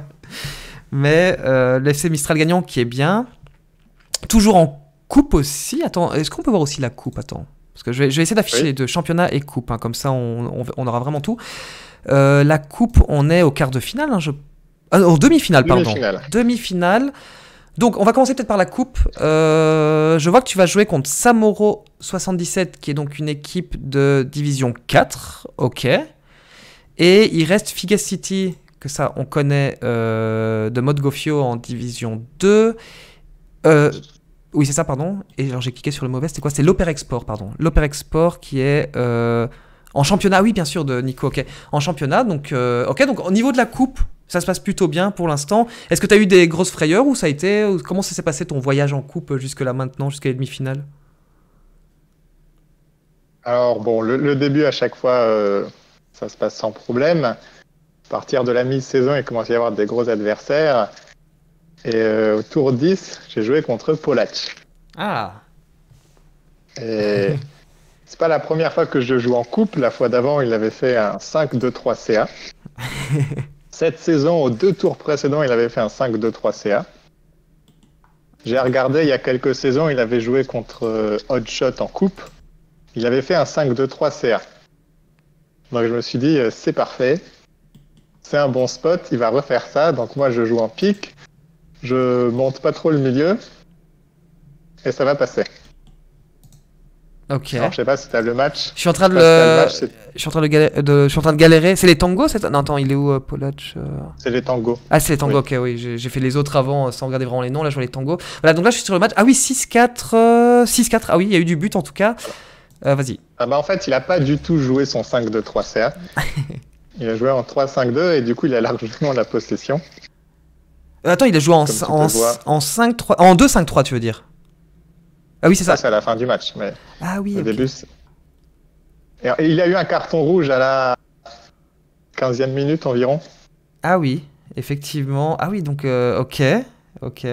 Mais euh, l'FC Mistral gagnant qui est bien, toujours en coupe aussi. Attends, est-ce qu'on peut voir aussi la coupe Attends, parce que je vais, essayer d'afficher de les deux, championnat et coupe, hein, comme ça on, aura vraiment tout. Euh, la coupe, on est au quart de finale, hein, en ah, demi-finale, pardon. Demi-finale. Donc, on va commencer peut-être par la coupe. Euh, je vois que tu vas jouer contre Samoro 77, qui est donc une équipe de division 4. Ok. Et il reste City, que ça on connaît euh, de Mode Gofio en division 2. Euh, oui, c'est ça, pardon. Et alors j'ai cliqué sur le mauvais, c'était quoi C'est l'Opéra Export, pardon. L'Opéra Export qui est euh, en championnat, oui, bien sûr, de Nico, ok. En championnat, donc, ok, donc au niveau de la coupe, ça se passe plutôt bien pour l'instant. Est-ce que tu as eu des grosses frayeurs ou ça a été. Comment ça s'est passé ton voyage en coupe jusque-là maintenant, jusqu'à les demi-finales alors bon, le, début à chaque fois, ça se passe sans problème. À partir de la mi-saison, il commence à y avoir des gros adversaires. Et euh, au tour 10, j'ai joué contre Polac. Ah Et c'est pas la première fois que je joue en coupe. La fois d'avant, il avait fait un 5-2-3 CA. Cette saison, aux deux tours précédents, il avait fait un 5-2-3 CA. J'ai regardé il y a quelques saisons, il avait joué contre euh, Hotshot en coupe. Il avait fait un 5-2-3 CA. Donc je me suis dit, euh, c'est parfait, c'est un bon spot, il va refaire ça. Donc moi, je joue en pique, je monte pas trop le milieu, et ça va passer. Ok. je sais pas si t'as le match. Je suis en train de en train de, galérer, C'est les tangos Non, attends, il est où, euh, Polach euh C'est les tangos. Ah, c'est les tangos, ok, oui. J'ai, fait les autres avant sans regarder vraiment les noms. Là, je vois les tangos. Voilà, donc là, je suis sur le match. Ah oui, 6-4. 6-4. Ah oui, il y a eu du but en tout cas. Euh, vas-y. Ah bah en fait, il n'a pas du tout joué son 5-2-3-CA. il a joué en 3-5-2 et du coup, il a largement la possession. Euh, attends, il a joué en, 5-3. En 2-5-3, tu veux dire Ah oui, c'est ça. Ah, c'est à la fin du match. Mais ah oui. Au début. il a eu un carton rouge à la 15e minute environ. Ah oui, effectivement. Ah oui, donc, euh, ok. Ok.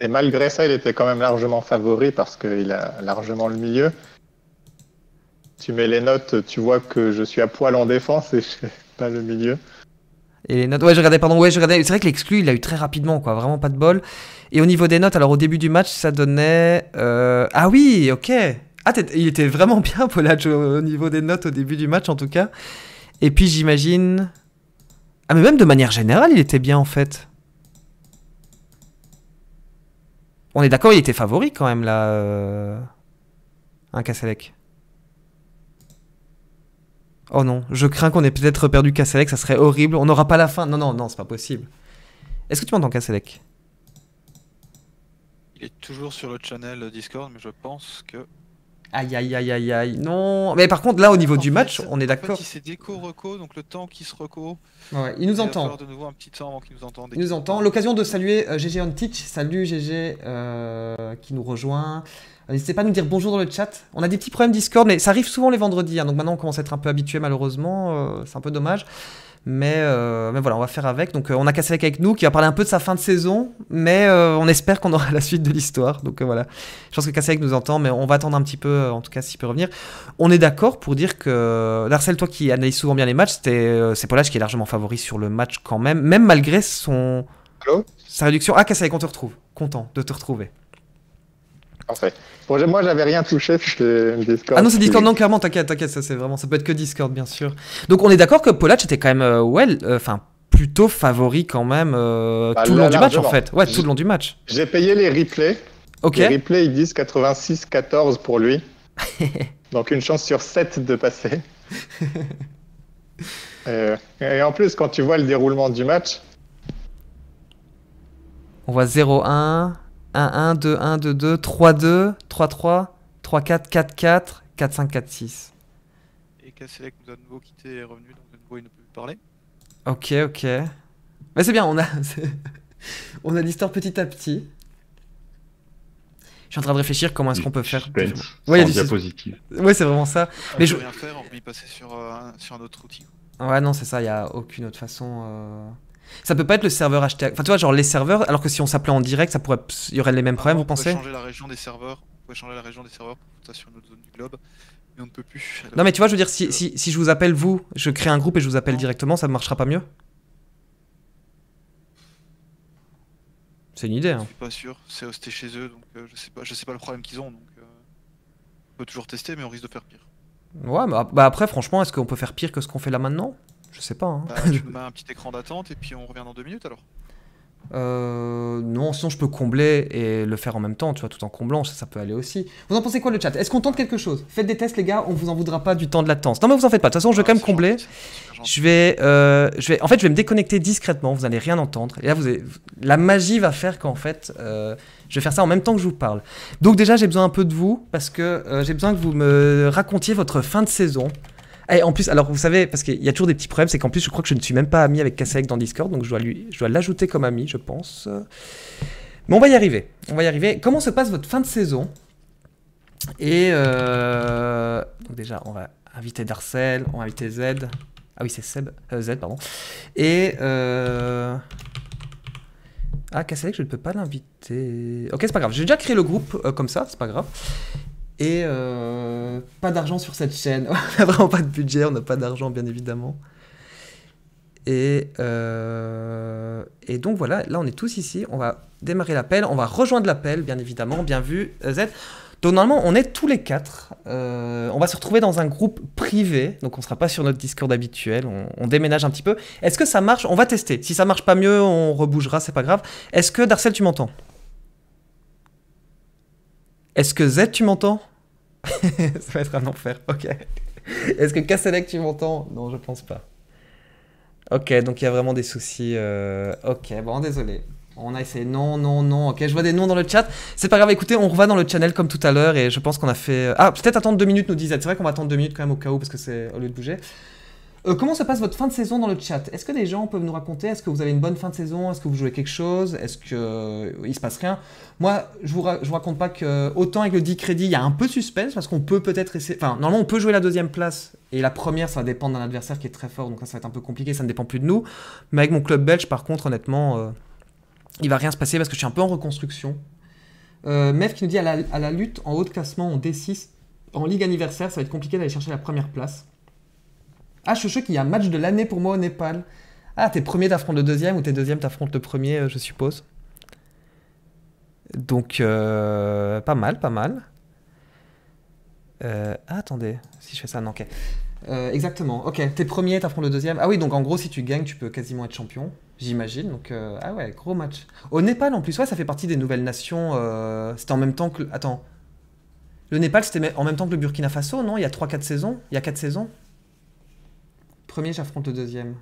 Et malgré ça, il était quand même largement favori parce qu'il a largement le milieu tu mets les notes, tu vois que je suis à poil en défense et je pas le milieu. Et les notes, ouais, je regardais, pardon, ouais, je regardais. C'est vrai que l'exclu, il a eu très rapidement, quoi, vraiment pas de bol. Et au niveau des notes, alors au début du match, ça donnait. Euh, ah oui, ok. Ah, il était vraiment bien, Polach, au niveau des notes au début du match, en tout cas. Et puis, j'imagine. Ah, mais même de manière générale, il était bien, en fait. On est d'accord, il était favori quand même, là. Un euh, hein, Kasselec. Oh non, je crains qu'on ait peut-être perdu Kasselec, ça serait horrible, on n'aura pas la fin. Non, non, non, c'est pas possible. Est-ce que tu m'entends, Kasselec Il est toujours sur le channel Discord, mais je pense que. Aïe, aïe, aïe, aïe, aïe, non. Mais par contre, là, au niveau du match, on est d'accord. En fait, il reco donc le temps qui se reco. Ouais, il nous entend. de nouveau un petit temps nous Il nous entend. L'occasion de saluer GG euh, On Teach. Salut GG euh, qui nous rejoint. Euh, n'hésitez pas à nous dire bonjour dans le chat. On a des petits problèmes Discord, mais ça arrive souvent les vendredis. Hein, donc maintenant, on commence à être un peu habitué, malheureusement. Euh, c'est un peu dommage. Mais, euh, mais, voilà, on va faire avec. Donc on a cassé avec nous qui va parler un peu de sa fin de saison, mais on espère qu'on aura la suite de l'histoire. Donc voilà, je pense que Cassé nous entend, mais on va attendre un petit peu, en tout cas s'il peut revenir. On est d'accord pour dire que Darcel, toi qui analyse souvent bien les matchs, c'est Polage qui est largement favori sur le match quand même, même malgré son sa réduction. Ah Cassé, on te retrouve, content de te retrouver. Bon, moi, j'avais rien touché, puisque Discord. Ah non, c'est Discord, non, clairement, t'inquiète, t'inquiète, ça, c'est vraiment, ça peut être que Discord, bien sûr. Donc, on est d'accord que Polac était quand même, euh, well, euh, enfin, plutôt favori quand même euh, bah, tout le long du match, en fait. Ouais, tout le long du match. J'ai payé les replays. Ok. Les replays, ils disent 86-14 pour lui. Donc, une chance sur 7 de passer. et en plus, quand tu vois le déroulement du match. On voit 0-1. 1-1, 2-1, 2-2, 3-2, 3-3, 3-4, 4-4, 4-5, 4-6. Et Kasselec nous a de nouveau quitté et revenu, donc de nouveau il ne peut plus parler. Ok, ok. Mais c'est bien, on a, on a l'histoire petit à petit. Je suis en train de réfléchir comment est-ce qu'on peut faire. il ouais, Ouais, c'est vraiment ça. Ah, mais je rien faire, on peut y passer euh, sur, un autre outil. Ouais, non, c'est ça, il n'y a aucune autre façon. Euh... Ça peut pas être le serveur acheté... Enfin, tu vois, genre les serveurs, alors que si on s'appelait en direct, ça pourrait, il y aurait les mêmes problèmes, vous pensez On changer la région des serveurs. On pourrait changer la région des serveurs pour ça sur autre zone du globe. Mais on ne peut plus. non, mais tu vois, je veux dire, si, euh, si, si, je vous appelle vous, je crée un groupe et je vous appelle directement, ça ne marchera pas mieux C'est une idée. Hein. Je suis pas sûr. C'est hosté chez eux, donc euh, je sais pas. Je sais pas le problème qu'ils ont, euh, on peut toujours tester, mais on risque de faire pire. Ouais, mais bah, bah après, franchement, est-ce qu'on peut faire pire que ce qu'on fait là maintenant je sais pas. Hein. Bah, tu mets un petit écran d'attente et puis on revient dans deux minutes alors euh, non, sinon je peux combler et le faire en même temps, tu vois, tout en comblant, ça, peut aller aussi. Vous en pensez quoi le chat Est-ce qu'on tente quelque chose Faites des tests les gars, on vous en voudra pas du temps de latence. Non mais vous en faites pas, de toute façon je vais ah, quand même combler. Je vais, euh, je vais, en fait je vais me déconnecter discrètement, vous n'allez rien entendre. Et là vous la magie va faire qu'en fait euh, je vais faire ça en même temps que je vous parle. Donc déjà j'ai besoin un peu de vous parce que euh, j'ai besoin que vous me racontiez votre fin de saison. Et eh, en plus, alors vous savez, parce qu'il y a toujours des petits problèmes, c'est qu'en plus, je crois que je ne suis même pas ami avec Kasselec dans Discord, donc je dois lui, je dois l'ajouter comme ami, je pense. Mais on va y arriver. On va y arriver. Comment se passe votre fin de saison Et euh, donc déjà, on va inviter Darcel, on va inviter Z. Ah oui, c'est Seb, euh, Z, pardon. Et euh... ah, Kasek, je ne peux pas l'inviter. Ok, c'est pas grave. J'ai déjà créé le groupe euh, comme ça, c'est pas grave. Et euh, pas d'argent sur cette chaîne. on n'a vraiment pas de budget, on n'a pas d'argent, bien évidemment. Et, euh, et, donc voilà, là on est tous ici, on va démarrer l'appel, on va rejoindre l'appel, bien évidemment, bien vu, Z. Donc normalement on est tous les quatre, euh, on va se retrouver dans un groupe privé, donc on ne sera pas sur notre Discord habituel, on, on déménage un petit peu. Est-ce que ça marche On va tester, si ça marche pas mieux on rebougera, c'est pas grave. Est-ce que Darcel tu m'entends est-ce que Z, tu m'entends Ça va être un enfer, ok. Est-ce que Castellec, tu m'entends Non, je pense pas. Ok, donc il y a vraiment des soucis. Euh, ok, bon, désolé. On a essayé. Non, non, non. Ok, je vois des noms dans le chat. C'est pas grave, écoutez, on revient dans le channel comme tout à l'heure et je pense qu'on a fait. Euh, ah, peut-être attendre deux minutes, nous disait. C'est vrai qu'on va attendre deux minutes quand même au cas où parce que c'est au lieu de bouger. Euh, comment se passe votre fin de saison dans le chat Est-ce que des gens peuvent nous raconter Est-ce que vous avez une bonne fin de saison Est-ce que vous jouez quelque chose Est-ce que ne euh, il se passe rien Moi, je vous, vous raconte pas que autant avec le 10 crédits, il y a un peu de suspense parce qu'on peut peut-être essayer. Enfin, normalement, on peut jouer la deuxième place et la première, ça va dépendre d'un adversaire qui est très fort, donc ça, ça va être un peu compliqué. Ça ne dépend plus de nous. Mais avec mon club belge, par contre, honnêtement, il euh, il va rien se passer parce que je suis un peu en reconstruction. Euh, qui nous dit à la, à la lutte en haut de classement en D6 en ligue anniversaire, ça va être compliqué d'aller chercher la première place. Ah, je qu'il y a un match de l'année pour moi au Népal. Ah, t'es premier, t'affrontes le deuxième, ou t'es deuxième, t'affrontes le premier, euh, je suppose. Donc, euh, pas mal, pas mal. Euh, ah, attendez, si je fais ça, non, ok. exactement, ok. T'es premier, t'affrontes le deuxième. Ah oui, donc en gros, si tu gagnes, tu peux quasiment être champion, j'imagine. Donc, ah ouais, gros match. Au Népal, en plus, ouais, ça fait partie des nouvelles nations. C'était en même temps que... Attends. Le Népal, c'était en même temps que le Burkina Faso, non Il y a 3-4 saisons Il y a 4 saisons premier, j'affronte le deuxième.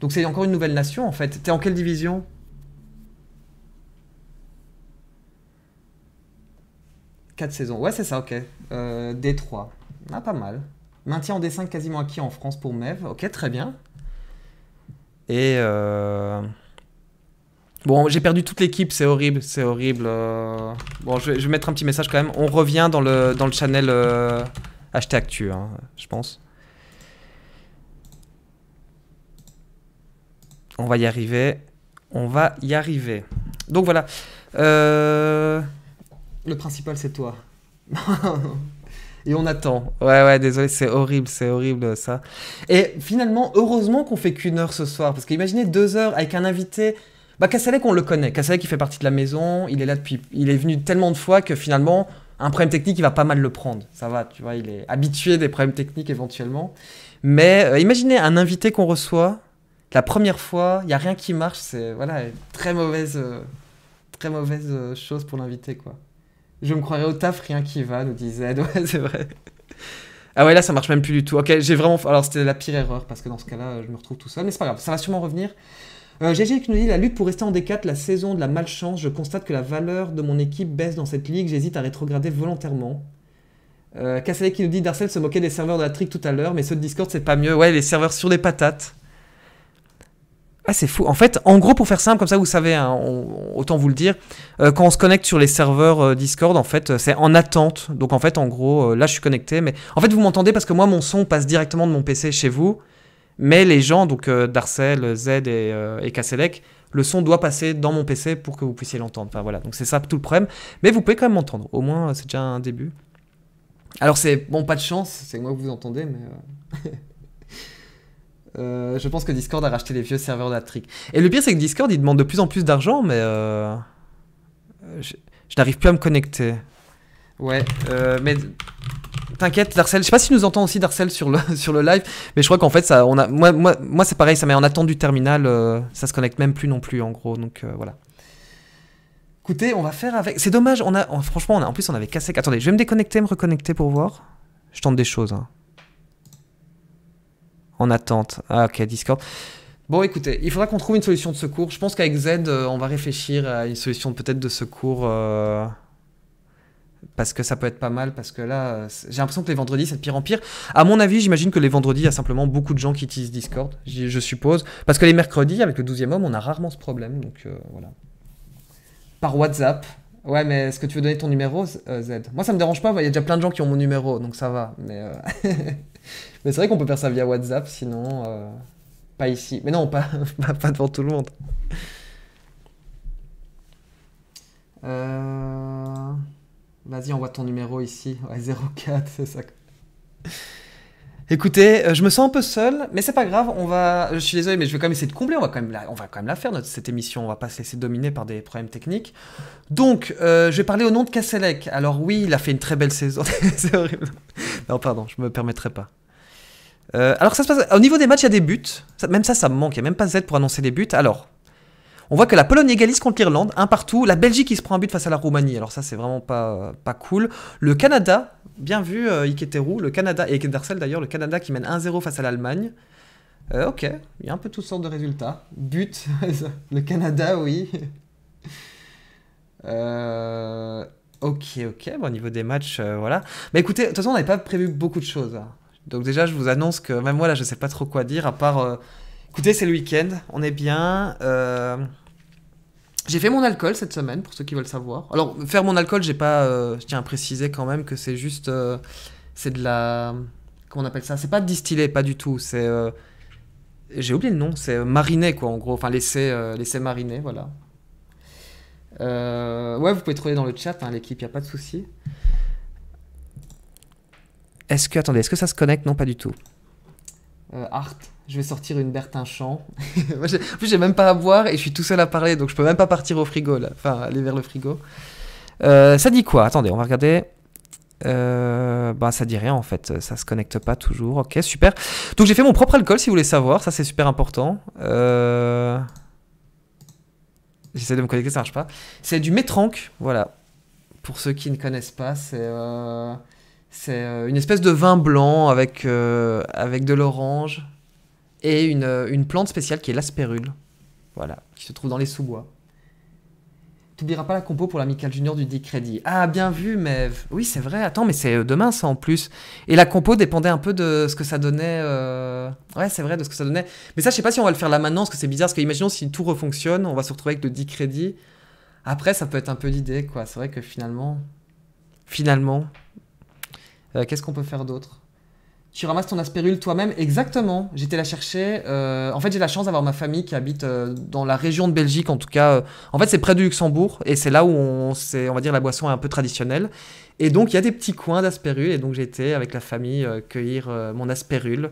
Donc c'est encore une nouvelle nation en fait. T'es en quelle division Quatre saisons. Ouais, c'est ça, ok. Euh, D3. Ah, pas mal. Maintien en D5 quasiment acquis en France pour Mev. Ok, très bien. Et. Euh, bon, j'ai perdu toute l'équipe, c'est horrible, c'est horrible. Euh. Bon, je vais, mettre un petit message quand même. On revient dans le, dans le channel euh, HT Actu, hein, je pense. On va y arriver. On va y arriver. Donc voilà. Euh, le principal, c'est toi. Et on attend. Ouais, ouais, désolé, c'est horrible, c'est horrible ça. Et finalement, heureusement qu'on fait qu'une heure ce soir. Parce qu'imaginez deux heures avec un invité. Bah, Kassalek, on le connaît. Kassalek, il fait partie de la maison. Il est là depuis. Il est venu tellement de fois que finalement, un problème technique, il va pas mal le prendre. Ça va, tu vois, il est habitué des problèmes techniques éventuellement. Mais euh, imaginez un invité qu'on reçoit la première fois, il y a rien qui marche, c'est voilà, très mauvaise, euh, très mauvaise euh, chose pour l'invité quoi. Je me croirais au taf, rien qui va, nous disait. Ouais, c'est vrai. Ah ouais, là ça marche même plus du tout. Ok, j'ai vraiment. Alors c'était la pire erreur parce que dans ce cas-là, euh, je me retrouve tout seul, mais c'est pas grave, ça va sûrement revenir. Euh, GG qui nous dit la lutte pour rester en D4, la saison de la malchance. Je constate que la valeur de mon équipe baisse dans cette ligue. J'hésite à rétrograder volontairement. Euh, qui nous dit Darcel se moquait des serveurs de la trick tout à l'heure, mais ceux de Discord c'est pas mieux. Ouais, les serveurs sur les patates. Ah, c'est fou. En fait, en gros, pour faire simple, comme ça, vous savez, hein, autant vous le dire, euh, quand on se connecte sur les serveurs euh, Discord, en fait, euh, c'est en attente. Donc, en fait, en gros, là, je suis connecté, mais en fait, vous m'entendez parce que moi, mon son passe directement de mon PC chez vous, mais les gens, donc Darcel, Z et, et le son doit passer dans mon PC pour que vous puissiez l'entendre. Enfin, voilà. Donc, c'est ça tout le problème. Mais vous pouvez quand même m'entendre. Au moins, c'est déjà un début. Alors, c'est bon, pas de chance, c'est moi que vous entendez, mais. Euh, je pense que Discord a racheté les vieux serveurs d'Atric. Et le pire, c'est que Discord, il demande de plus en plus d'argent, mais euh, je, n'arrive plus à me connecter. Ouais, euh, mais t'inquiète, Darcel. Je sais pas si nous entend aussi Darcel sur le sur le live, mais je crois qu'en fait ça, on a, moi, moi, moi c'est pareil, ça met en attente du terminal, ça se connecte même plus non plus en gros, donc voilà. Écoutez, on va faire avec. C'est dommage, on a, franchement, on a, en plus on avait cassé. Attendez, je vais me déconnecter, me reconnecter pour voir. Je tente des choses. Hein en attente. Ah, ok, Discord. Bon, écoutez, il faudra qu'on trouve une solution de secours. Je pense qu'avec Z, euh, on va réfléchir à une solution peut-être de secours. Euh, parce que ça peut être pas mal, parce que là, euh, j'ai l'impression que les vendredis, c'est de pire en pire. À mon avis, j'imagine que les vendredis, il y a simplement beaucoup de gens qui utilisent Discord, je suppose. Parce que les mercredis, avec le 12e homme, on a rarement ce problème, donc voilà. Par WhatsApp, Ouais, mais est-ce que tu veux donner ton numéro, euh, Z Moi, ça me dérange pas, il y a déjà plein de gens qui ont mon numéro, donc ça va. Mais, euh, mais c'est vrai qu'on peut faire ça via WhatsApp, sinon, euh, pas ici. Mais non, pas, pas, devant tout le monde. Vas-y, envoie ton numéro ici. Ouais, 04, c'est ça. Écoutez, euh, je me sens un peu seul, mais c'est pas grave, on va. Je suis désolé, mais je vais quand même essayer de combler, on va quand même la, on va quand même la faire, notre, cette émission, on va pas se laisser dominer par des problèmes techniques. Donc, euh, je vais parler au nom de Kasselek. Alors, oui, il a fait une très belle saison, c'est horrible. Non, pardon, je me permettrai pas. Euh, alors, ça se passe. Au niveau des matchs, il y a des buts. même ça, ça me manque, il n'y a même pas Z pour annoncer des buts. Alors, on voit que la Pologne égalise contre l'Irlande, un partout. La Belgique qui se prend un but face à la Roumanie. Alors ça, c'est vraiment pas, pas cool. Le Canada Bien vu, euh, Iketeru, le Canada, et Iketersel, d'ailleurs, le Canada qui mène 1-0 face à l'Allemagne. Euh, ok, il y a un peu toutes sortes de résultats. But, le Canada, oui. Euh, ok, ok, bon, au niveau des matchs, voilà. Mais écoutez, de toute façon, on n'avait pas prévu beaucoup de choses. Hein. Donc déjà, je vous annonce que même moi, là, je ne sais pas trop quoi dire, à part... écoutez, c'est le week-end, on est bien. J'ai fait mon alcool cette semaine, pour ceux qui veulent savoir. Alors, faire mon alcool, j'ai pas. Euh, je tiens à préciser quand même que c'est juste. Euh, c'est de la. Comment on appelle ça C'est pas distillé, pas du tout. C'est. Euh, j'ai oublié le nom. C'est mariné, quoi, en gros. Enfin, laisser, laisser mariner, voilà. ouais, vous pouvez trouver dans le chat, hein, l'équipe, y a pas de souci. Est-ce que. Attendez, est-ce que ça se connecte Non, pas du tout. Euh, Art, je vais sortir une Bertin Champ. en plus, j'ai même pas à boire et je suis tout seul à parler, donc je peux même pas partir au frigo, enfin aller vers le frigo. Euh, ça dit quoi Attendez, on va regarder. Euh, bah ça dit rien en fait, ça se connecte pas toujours. Ok, super. Donc j'ai fait mon propre alcool si vous voulez savoir, ça c'est super important. J'essaie de me connecter, ça marche pas. C'est du métranque, voilà. Pour ceux qui ne connaissent pas, c'est c'est euh, une espèce de vin blanc avec, euh, avec de l'orange et une, euh, une, plante spéciale qui est l'aspérule. Voilà, qui se trouve dans les sous-bois. Tu n'oublieras pas la compo pour l'amical junior du 10 crédits. Ah, bien vu, Mev. Oui, c'est vrai. Attends, mais c'est demain, ça, en plus. Et la compo dépendait un peu de ce que ça donnait. Ouais, c'est vrai, de ce que ça donnait. Mais ça, je sais pas si on va le faire là maintenant, parce que c'est bizarre. Parce que, si tout refonctionne, on va se retrouver avec le 10 crédits. Après, ça peut être un peu l'idée, quoi. C'est vrai que finalement. Finalement. Euh, qu'est-ce qu'on peut faire d'autre tu ramasses ton aspérule toi-même Exactement. J'étais la chercher. Euh, en fait, j'ai la chance d'avoir ma famille qui habite euh, dans la région de Belgique, en tout cas. en fait, c'est près du Luxembourg et c'est là où on, on va dire la boisson est un peu traditionnelle. Et donc, il y a des petits coins d'aspérule et donc j'étais avec la famille cueillir mon aspérule.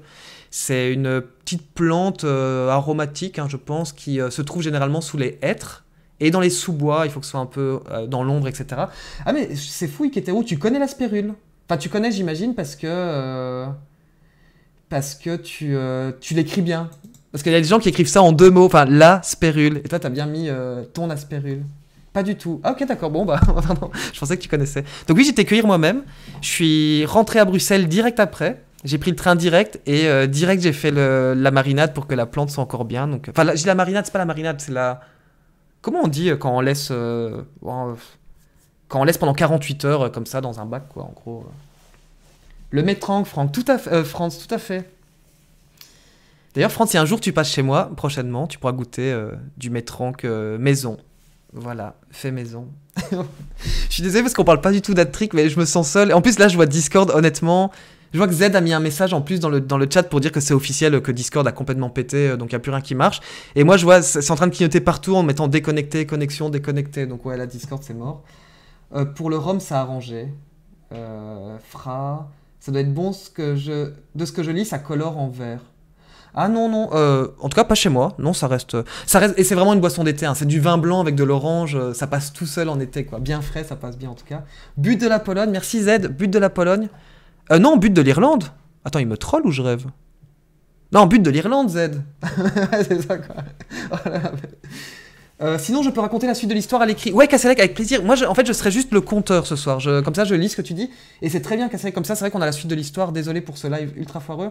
C'est une petite plante aromatique, hein, je pense, qui se trouve généralement sous les hêtres. Et dans les sous-bois, il faut que ce soit un peu dans l'ombre, etc. Ah mais c'est fou, où tu connais l'aspérule Enfin, tu connais, j'imagine, parce que. Euh, parce que tu, euh, tu l'écris bien. Parce qu'il y a des gens qui écrivent ça en deux mots, enfin, la spérule. Et toi, t'as bien mis euh, ton asperule. Pas du tout. Ah, ok, d'accord, bon, bah, je pensais que tu connaissais. Donc, oui, j'étais cueillir moi-même. Je suis rentré à Bruxelles direct après. J'ai pris le train direct et direct, j'ai fait la marinade pour que la plante soit encore bien. enfin, la- j'ai la marinade, c'est pas la marinade, c'est la. Comment on dit quand on laisse quand on laisse pendant 48 heures euh, comme ça dans un bac, quoi, en gros. Le métrang, Franck, tout à euh, France, tout à fait. D'ailleurs, France, si un jour tu passes chez moi, prochainement, tu pourras goûter euh, du métrang maison. Voilà, fait maison. je suis désolé parce qu'on parle pas du tout d'Attrick, mais je me sens seul. En plus, là, je vois Discord, honnêtement. Je vois que Z a mis un message en plus dans le, dans le chat pour dire que c'est officiel, que Discord a complètement pété, donc il n'y a plus rien qui marche. Et moi, je vois, c'est en train de clignoter partout en mettant déconnecté, connexion, déconnecté. Donc ouais, la Discord, c'est mort. Euh, pour le rhum, ça a arrangé. Euh, fra. Ça doit être bon ce que je... de ce que je lis, ça colore en vert. Ah non, non, euh, en tout cas pas chez moi. Non, ça reste. Ça reste et c'est vraiment une boisson d'été. Hein. C'est du vin blanc avec de l'orange. Ça passe tout seul en été, quoi. Bien frais, ça passe bien en tout cas. But de la Pologne, merci Z. But de la Pologne. non, but de l'Irlande. Attends, il me troll ou je rêve Non, but de l'Irlande, Z. c'est ça, quoi. Euh, sinon, je peux raconter la suite de l'histoire à l'écrit. Ouais, Casselec, avec plaisir. Moi, en fait, je serais juste le compteur ce soir. Je, comme ça, je lis ce que tu dis. Et c'est très bien, Casselec. Comme ça, c'est vrai qu'on a la suite de l'histoire. Désolé pour ce live ultra foireux.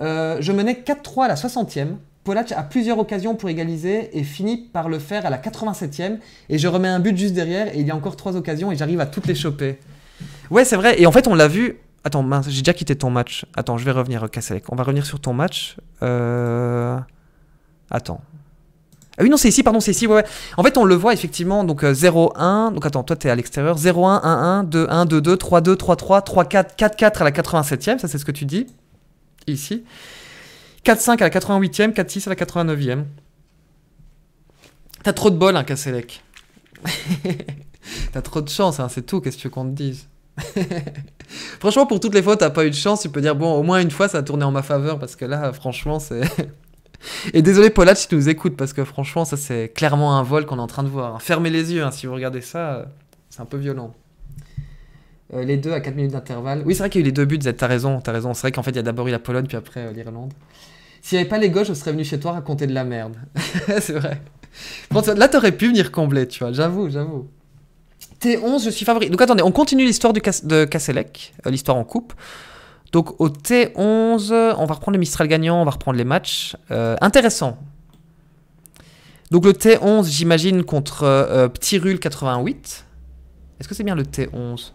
Euh, je menais 4-3 à la 60e. Polac a plusieurs occasions pour égaliser et finit par le faire à la 87e. Et je remets un but juste derrière. Et il y a encore 3 occasions et j'arrive à toutes les choper. Ouais, c'est vrai. Et en fait, on l'a vu. Attends, mince, j'ai déjà quitté ton match. Attends, je vais revenir, Casselec. On va revenir sur ton match. Euh... Attends. Ah oui, non, c'est ici, pardon, c'est ici, ouais, En fait, on le voit effectivement, donc 0, euh, 1, donc attends, toi t'es à l'extérieur, 0, 1, 1, 1, 2, 1, 2, 2, 3, 2, 3, 3, 3, 4, 4, 4 à la 87e, ça c'est ce que tu dis, ici. 4, 5 à la 88e, 4, 6 à la 89e. T'as trop de bol, hein, Kasselec. t'as trop de chance, hein, c'est tout, qu'est-ce que tu qu'on te dise Franchement, pour toutes les fois, t'as pas eu de chance, tu peux dire, bon, au moins une fois, ça a tourné en ma faveur, parce que là, franchement, c'est... Et désolé Polat si tu nous écoutes, parce que franchement, ça c'est clairement un vol qu'on est en train de voir. Fermez les yeux, hein, si vous regardez ça, euh, c'est un peu violent. Euh, les deux à 4 minutes d'intervalle. Oui, c'est vrai qu'il y a eu les deux buts, t'as raison, t'as raison. C'est vrai qu'en fait, il y a d'abord eu la Pologne, puis après euh, l'Irlande. S'il n'y avait pas les gauches, je serais venu chez toi raconter de la merde. c'est vrai. Bon, là, t'aurais pu venir combler, tu vois, j'avoue, j'avoue. T11, je suis favori. Donc attendez, on continue l'histoire de Kasselec, l'histoire en coupe. Donc au T11, on va reprendre le Mistral gagnant, on va reprendre les matchs. Euh, intéressant. Donc le T11, j'imagine, contre Petit Rule 88. Est-ce que c'est bien le T11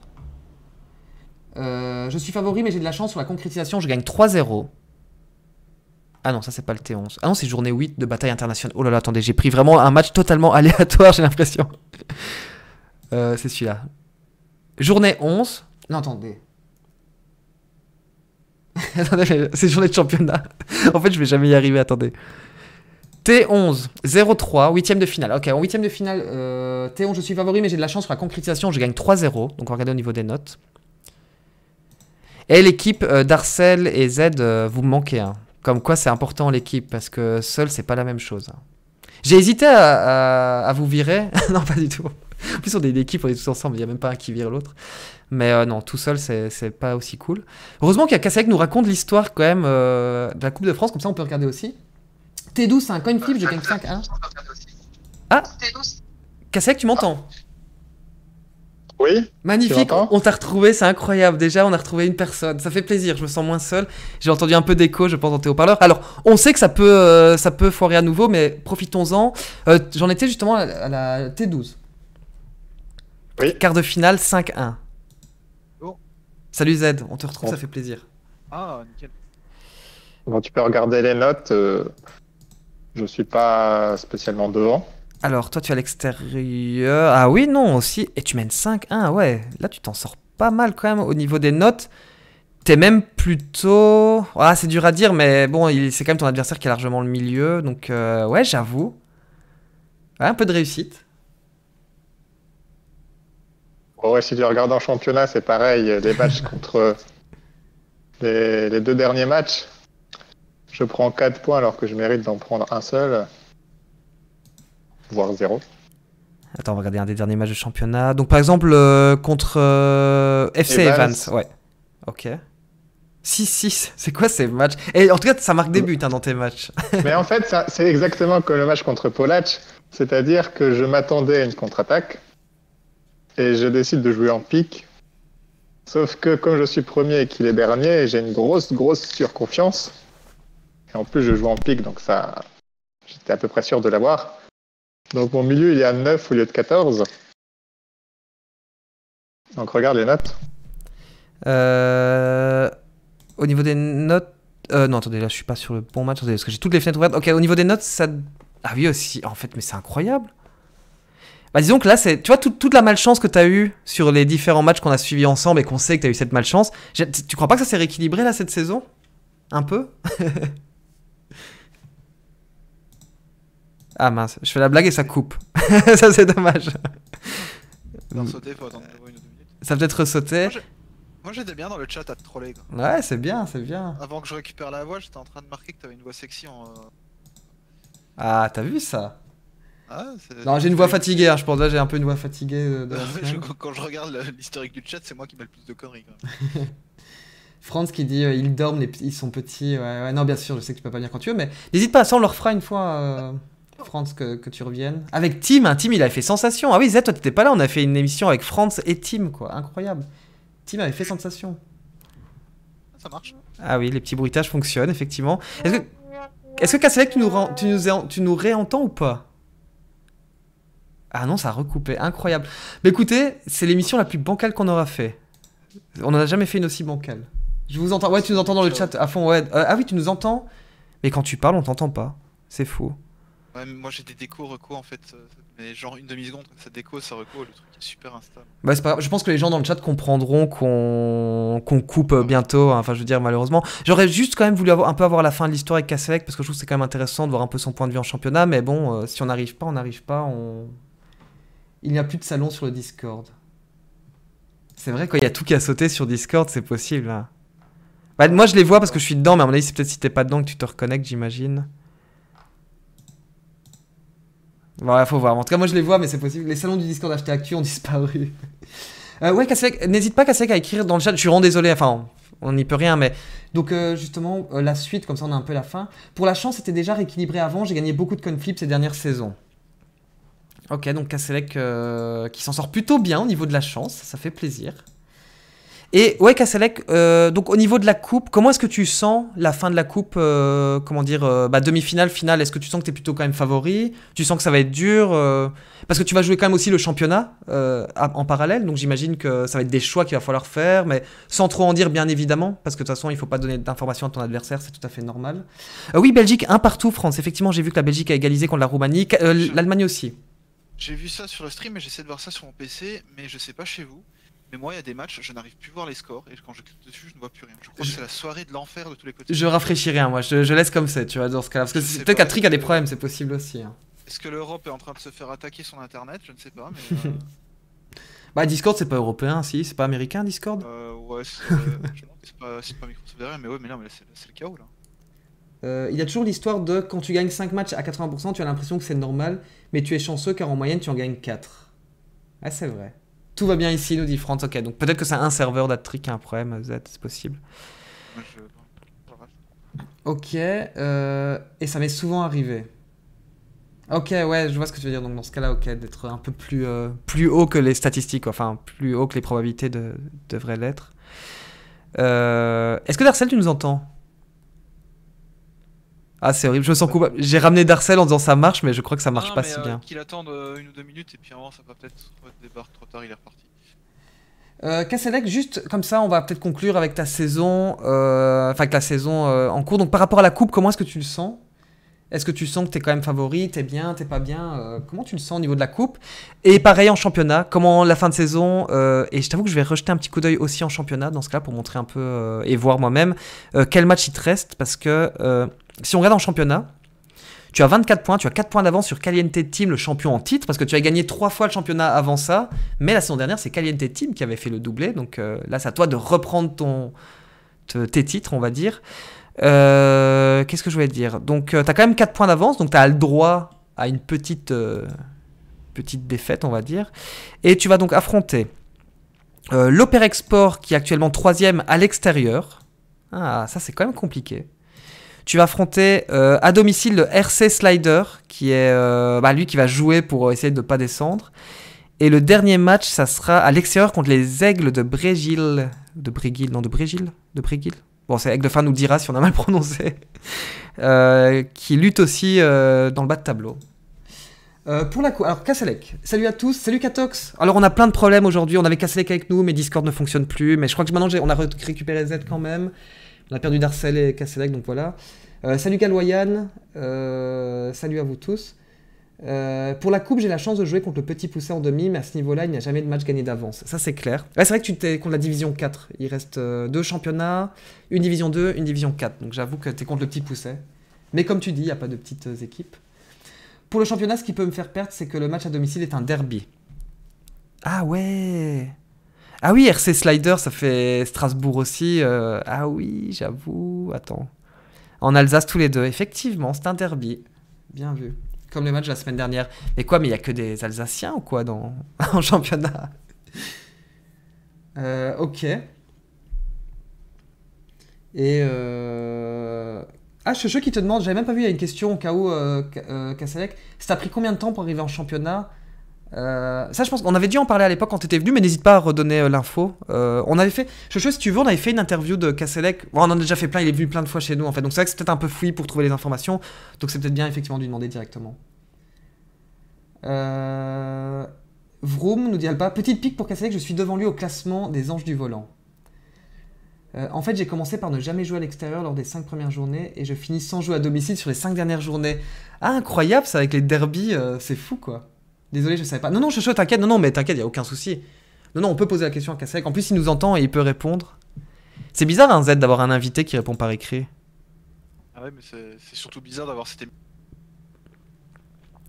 euh, Je suis favori, mais j'ai de la chance sur la concrétisation, je gagne 3-0. Ah non, ça c'est pas le T11. Ah non, c'est journée 8 de bataille internationale. Oh là là, attendez, j'ai pris vraiment un match totalement aléatoire, j'ai l'impression. Euh, c'est celui-là. Journée 11. Non, attendez. c'est journée de championnat. en fait, je vais jamais y arriver, attendez. T11, 0-3, huitième de finale. Ok, en huitième de finale, euh, T11, je suis favori, mais j'ai de la chance sur la concrétisation, je gagne 3-0. Donc, regardez au niveau des notes. Et l'équipe euh, d'Arcel et Z, euh, vous manquez. Hein. Comme quoi, c'est important l'équipe, parce que seul, c'est pas la même chose. J'ai hésité à, vous virer. non, pas du tout. En plus, on est une équipe, on est tous ensemble, il n'y a même pas un qui vire l'autre. Mais euh, non, tout seul, c'est pas aussi cool. Heureusement qu'il y a Kasek nous raconte l'histoire quand même euh, de la Coupe de France, comme ça on peut regarder aussi. T12, c'est un coin flip, je gagne 5-1. Ah Kasek, tu m'entends oui. Magnifique, on t'a retrouvé, c'est incroyable. Déjà, on a retrouvé une personne. Ça fait plaisir, je me sens moins seul. J'ai entendu un peu d'écho, je pense, en tes Alors, on sait que ça peut, euh, ça peut foirer à nouveau, mais profitons-en. J'en étais justement à la, T12. Oui. Quart de finale 5-1. Salut Z, on te retrouve, ça fait plaisir. Ah, nickel. Bon, tu peux regarder les notes. je euh, je suis pas spécialement devant. Alors, toi, tu es à l'extérieur. Ah oui, non, aussi. Et tu mènes 5-1, ouais. Là, tu t'en sors pas mal quand même au niveau des notes. T'es même plutôt. Ah, c'est dur à dire, mais bon, c'est quand même ton adversaire qui est largement le milieu. Donc, euh, ouais, j'avoue. un peu de réussite ouais, si tu regardes en championnat, c'est pareil. Euh, les matchs contre euh, les, deux derniers matchs, je prends 4 points alors que je mérite d'en prendre un seul, voire 0. Attends, on va regarder un des derniers matchs de championnat. Donc, par exemple, euh, contre FC Evans. ouais. Ok. 6-6, c'est quoi ces matchs Et en tout cas, ça marque des buts hein, dans tes matchs. Mais en fait, c'est exactement comme le match contre Polac, c'est-à-dire que je m'attendais à une contre-attaque et je décide de jouer en pique. Sauf que comme je suis premier et qu'il est dernier, j'ai une grosse, grosse surconfiance. Et en plus, je joue en pique, donc ça, j'étais à peu près sûr de l'avoir. Donc mon milieu, il est à 9 au lieu de 14. Donc regarde les notes. Euh, au niveau des notes... Euh, non, attendez, là, je suis pas sur le bon match. parce que j'ai toutes les fenêtres ouvertes. Ok, au niveau des notes, ça... Ah oui, aussi. En fait, mais c'est incroyable. Bah, disons que là, c'est, tu vois, toute la malchance que t'as eue sur les différents matchs qu'on a suivis ensemble et qu'on sait que t'as eu cette malchance, tu, crois pas que ça s'est rééquilibré là cette saison Un peu Ah mince, je fais la blague et ça coupe. ça c'est dommage. Ça peut être sauté Moi j'étais bien dans le chat à te troller. Ouais, c'est bien, c'est bien. Avant que je récupère la voix, j'étais en train de marquer que t'avais une voix sexy en. Euh, ah, t'as vu ça ah, non, j'ai une voix fatiguée, hein, je pense. Là, j'ai un peu une voix fatiguée. Euh, quand je regarde l'historique du chat, c'est moi qui m'a le plus de conneries. Franz qui dit euh, ils dorment, les ils sont petits. non, bien sûr, je sais que tu peux pas venir quand tu veux, mais n'hésite pas, ça on leur fera une fois, euh, Franz, que, tu reviennes. Avec Tim, hein, Tim il a fait sensation. Ah oui, Z toi t'étais pas là, on a fait une émission avec Franz et Tim, quoi. Incroyable. Tim avait fait sensation. Ah, ça marche. Ah oui, les petits bruitages fonctionnent, effectivement. Est-ce que, est que tu nous, tu, nous, tu nous réentends ou pas ah non, ça a recoupé. Incroyable. Mais écoutez, c'est l'émission la plus bancale qu'on aura fait. On n'en a jamais fait une aussi bancale. Je vous entends. Ouais, tu nous entends dans le chat à fond. Ouais. Euh, ah oui, tu nous entends. Mais quand tu parles, on t'entend pas. C'est fou. Ouais, moi j'ai des décos recos, en fait. Mais genre une demi-seconde, ça déco, ça reco, le truc est super instable. Bah, c'est pas Je pense que les gens dans le chat comprendront qu'on coupe euh, bientôt. Hein. Enfin, je veux dire, malheureusement. J'aurais juste quand même voulu avoir, un peu avoir la fin de l'histoire avec Kasselec parce que je trouve que c'est quand même intéressant de voir un peu son point de vue en championnat. Mais bon, euh, si on n'arrive pas, on n'arrive pas. On il n'y a plus de salon sur le Discord. C'est vrai, quand il y a tout qui a sauté sur Discord, c'est possible. Hein. Bah, moi, je les vois parce que je suis dedans, mais à mon avis, c'est peut-être si t'es pas dedans que tu te reconnectes, j'imagine. il faut voir. En tout cas, moi, je les vois, mais c'est possible. Les salons du Discord achetés Actu ont disparu. Euh, ouais, n'hésite pas, Kasek, à écrire dans le chat. Je suis vraiment désolé, enfin, on n'y peut rien, mais... Donc, euh, justement, euh, la suite, comme ça, on a un peu la fin. Pour la chance, c'était déjà rééquilibré avant. J'ai gagné beaucoup de conflips ces dernières saisons. Ok, donc Kasselec euh, qui s'en sort plutôt bien au niveau de la chance, ça fait plaisir. Et ouais, Kasselec, euh, donc au niveau de la coupe, comment est-ce que tu sens la fin de la coupe euh, Comment dire bah, Demi-finale, finale, finale est ce que tu sens que tu es plutôt quand même favori Tu sens que ça va être dur Parce que tu vas jouer quand même aussi le championnat en parallèle, donc j'imagine que ça va être des choix qu'il va falloir faire, mais sans trop en dire bien évidemment, parce que de toute façon, il faut pas donner d'informations à ton adversaire, c'est tout à fait normal. oui, Belgique, un partout, France. Effectivement, j'ai vu que la Belgique a égalisé contre la Roumanie, l'Allemagne aussi. J'ai vu ça sur le stream et j'essaie de voir ça sur mon PC, mais je sais pas chez vous. Mais moi, il y a des matchs, je n'arrive plus à voir les scores et quand je clique dessus, je ne vois plus rien. Je crois que c'est la soirée de l'enfer de tous les côtés. Je rafraîchis rien, hein, moi, je, laisse comme ça. tu vois, dans ce cas-là. Parce que peut-être trick a des problèmes, c'est possible aussi. Hein. Est-ce que l'Europe est en train de se faire attaquer son internet Je ne sais pas, mais. Euh, bah, Discord, c'est pas européen, si, c'est pas américain, Discord euh, Ouais, c'est pas, pas Microsoft mais ouais, mais non, mais c'est le chaos, là. Euh, il y a toujours l'histoire de quand tu gagnes 5 matchs à 80%, tu as l'impression que c'est normal, mais tu es chanceux car en moyenne tu en gagnes 4. Ah, c'est vrai. Tout va bien ici, nous dit France. Ok, donc peut-être que c'est un serveur d'Attrick qui a un problème, Z, c'est possible. Ok, euh, et ça m'est souvent arrivé. Ok, ouais, je vois ce que tu veux dire. Donc dans ce cas-là, ok, d'être un peu plus, euh, plus haut que les statistiques, enfin plus haut que les probabilités de, devraient l'être. Est-ce que Darcel, tu nous entends ah, c'est horrible, je sens coupable. J'ai ramené Darcel en disant ça marche, mais je crois que ça marche pas si euh, bien. Qu'il attende euh, une ou deux minutes et puis avant ça va peut-être débarque trop tard, il est reparti. Euh, juste comme ça, on va peut-être conclure avec ta saison, euh, enfin avec la saison en cours. Donc par rapport à la coupe, comment est-ce que tu le sens Est-ce que tu sens que t'es quand même favori, t'es bien, t'es pas bien Comment tu le sens au niveau de la coupe Et pareil en championnat, comment la fin de saison Et je t'avoue que je vais rejeter un petit coup d'œil aussi en championnat dans ce cas là pour montrer un peu et voir moi-même quel match il te reste parce que si on regarde en championnat, tu as 24 points, tu as 4 points d'avance sur Caliente Team, le champion en titre, parce que tu as gagné 3 fois le championnat avant ça. Mais la saison dernière, c'est Caliente Team qui avait fait le doublé. Donc euh, là, c'est à toi de reprendre ton, tes titres, on va dire. Euh, qu'est-ce que je voulais dire Donc, euh, tu as quand même 4 points d'avance, donc tu as le droit à une petite, petite défaite, on va dire. Et tu vas donc affronter l'Operexport, qui est actuellement 3 à l'extérieur. Ah, ça, c'est quand même compliqué. Tu vas affronter euh, à domicile le RC Slider, qui est euh, bah, lui qui va jouer pour euh, essayer de ne pas descendre. Et le dernier match, ça sera à l'extérieur contre les Aigles de Brégil. De Brégil, non, de Brégil De Brégil Bon, c'est Aigle de Fin nous dira si on a mal prononcé. qui lutte aussi dans le bas de tableau. pour la Alors, Kasselec, salut à tous, salut Katox. Alors, on a plein de problèmes aujourd'hui. On avait Kasselec avec nous, mais Discord ne fonctionne plus. Mais je crois que maintenant, on a récupéré Z quand même. On a perdu Darcel et Casselec, donc voilà. Euh, salut Galoyan, euh, salut à vous tous. Euh, pour la coupe, j'ai la chance de jouer contre le petit Pousset en demi, mais à ce niveau-là, il n'y a jamais de match gagné d'avance. Ça, c'est clair. c'est vrai que tu es contre la division 4. Il reste deux championnats, une division 2, une division 4. Donc j'avoue que tu es contre le petit Pousset. Mais comme tu dis, il n'y a pas de petites équipes. Pour le championnat, ce qui peut me faire perdre, c'est que le match à domicile est un derby. Ah ouais ah oui, RC Slider, ça fait Strasbourg aussi. Euh, ah oui, j'avoue. Attends. En Alsace, tous les deux. Effectivement, c'est un derby. Bien vu. Comme le match la semaine dernière. Mais quoi, mais il n'y a que des Alsaciens ou quoi dans... en championnat euh, Ok. Et. Euh... Ah, jeu qui te demande, j'avais même pas vu, il y a une question au cas où, euh, Kassalek. Ça t'a pris combien de temps pour arriver en championnat euh, ça, je pense qu'on avait dû en parler à l'époque quand tu étais venu, mais n'hésite pas à redonner euh, l'info. Euh, on avait fait, je si tu veux, on avait fait une interview de Kasselec. on en a déjà fait plein, il est venu plein de fois chez nous en fait. Donc c'est vrai que c'est peut-être un peu fouillis pour trouver les informations. Donc c'est peut-être bien effectivement de lui demander directement. Vroom nous dit pas petite pique pour Kasselec, je suis devant lui au classement des anges du volant. en fait, j'ai commencé par ne jamais jouer à l'extérieur lors des 5 premières journées et je finis sans jouer à domicile sur les 5 dernières journées. Ah, incroyable ça avec les derbies, c'est fou quoi. Désolé, je savais pas. Non, non, Chocho, t'inquiète. Non, non, mais t'inquiète, y a aucun souci. Non, non, on peut poser la question à Kasek. En plus, il nous entend et il peut répondre. C'est bizarre, un hein, Z, d'avoir un invité qui répond par écrit. Ah ouais, mais c'est surtout bizarre d'avoir cette émission.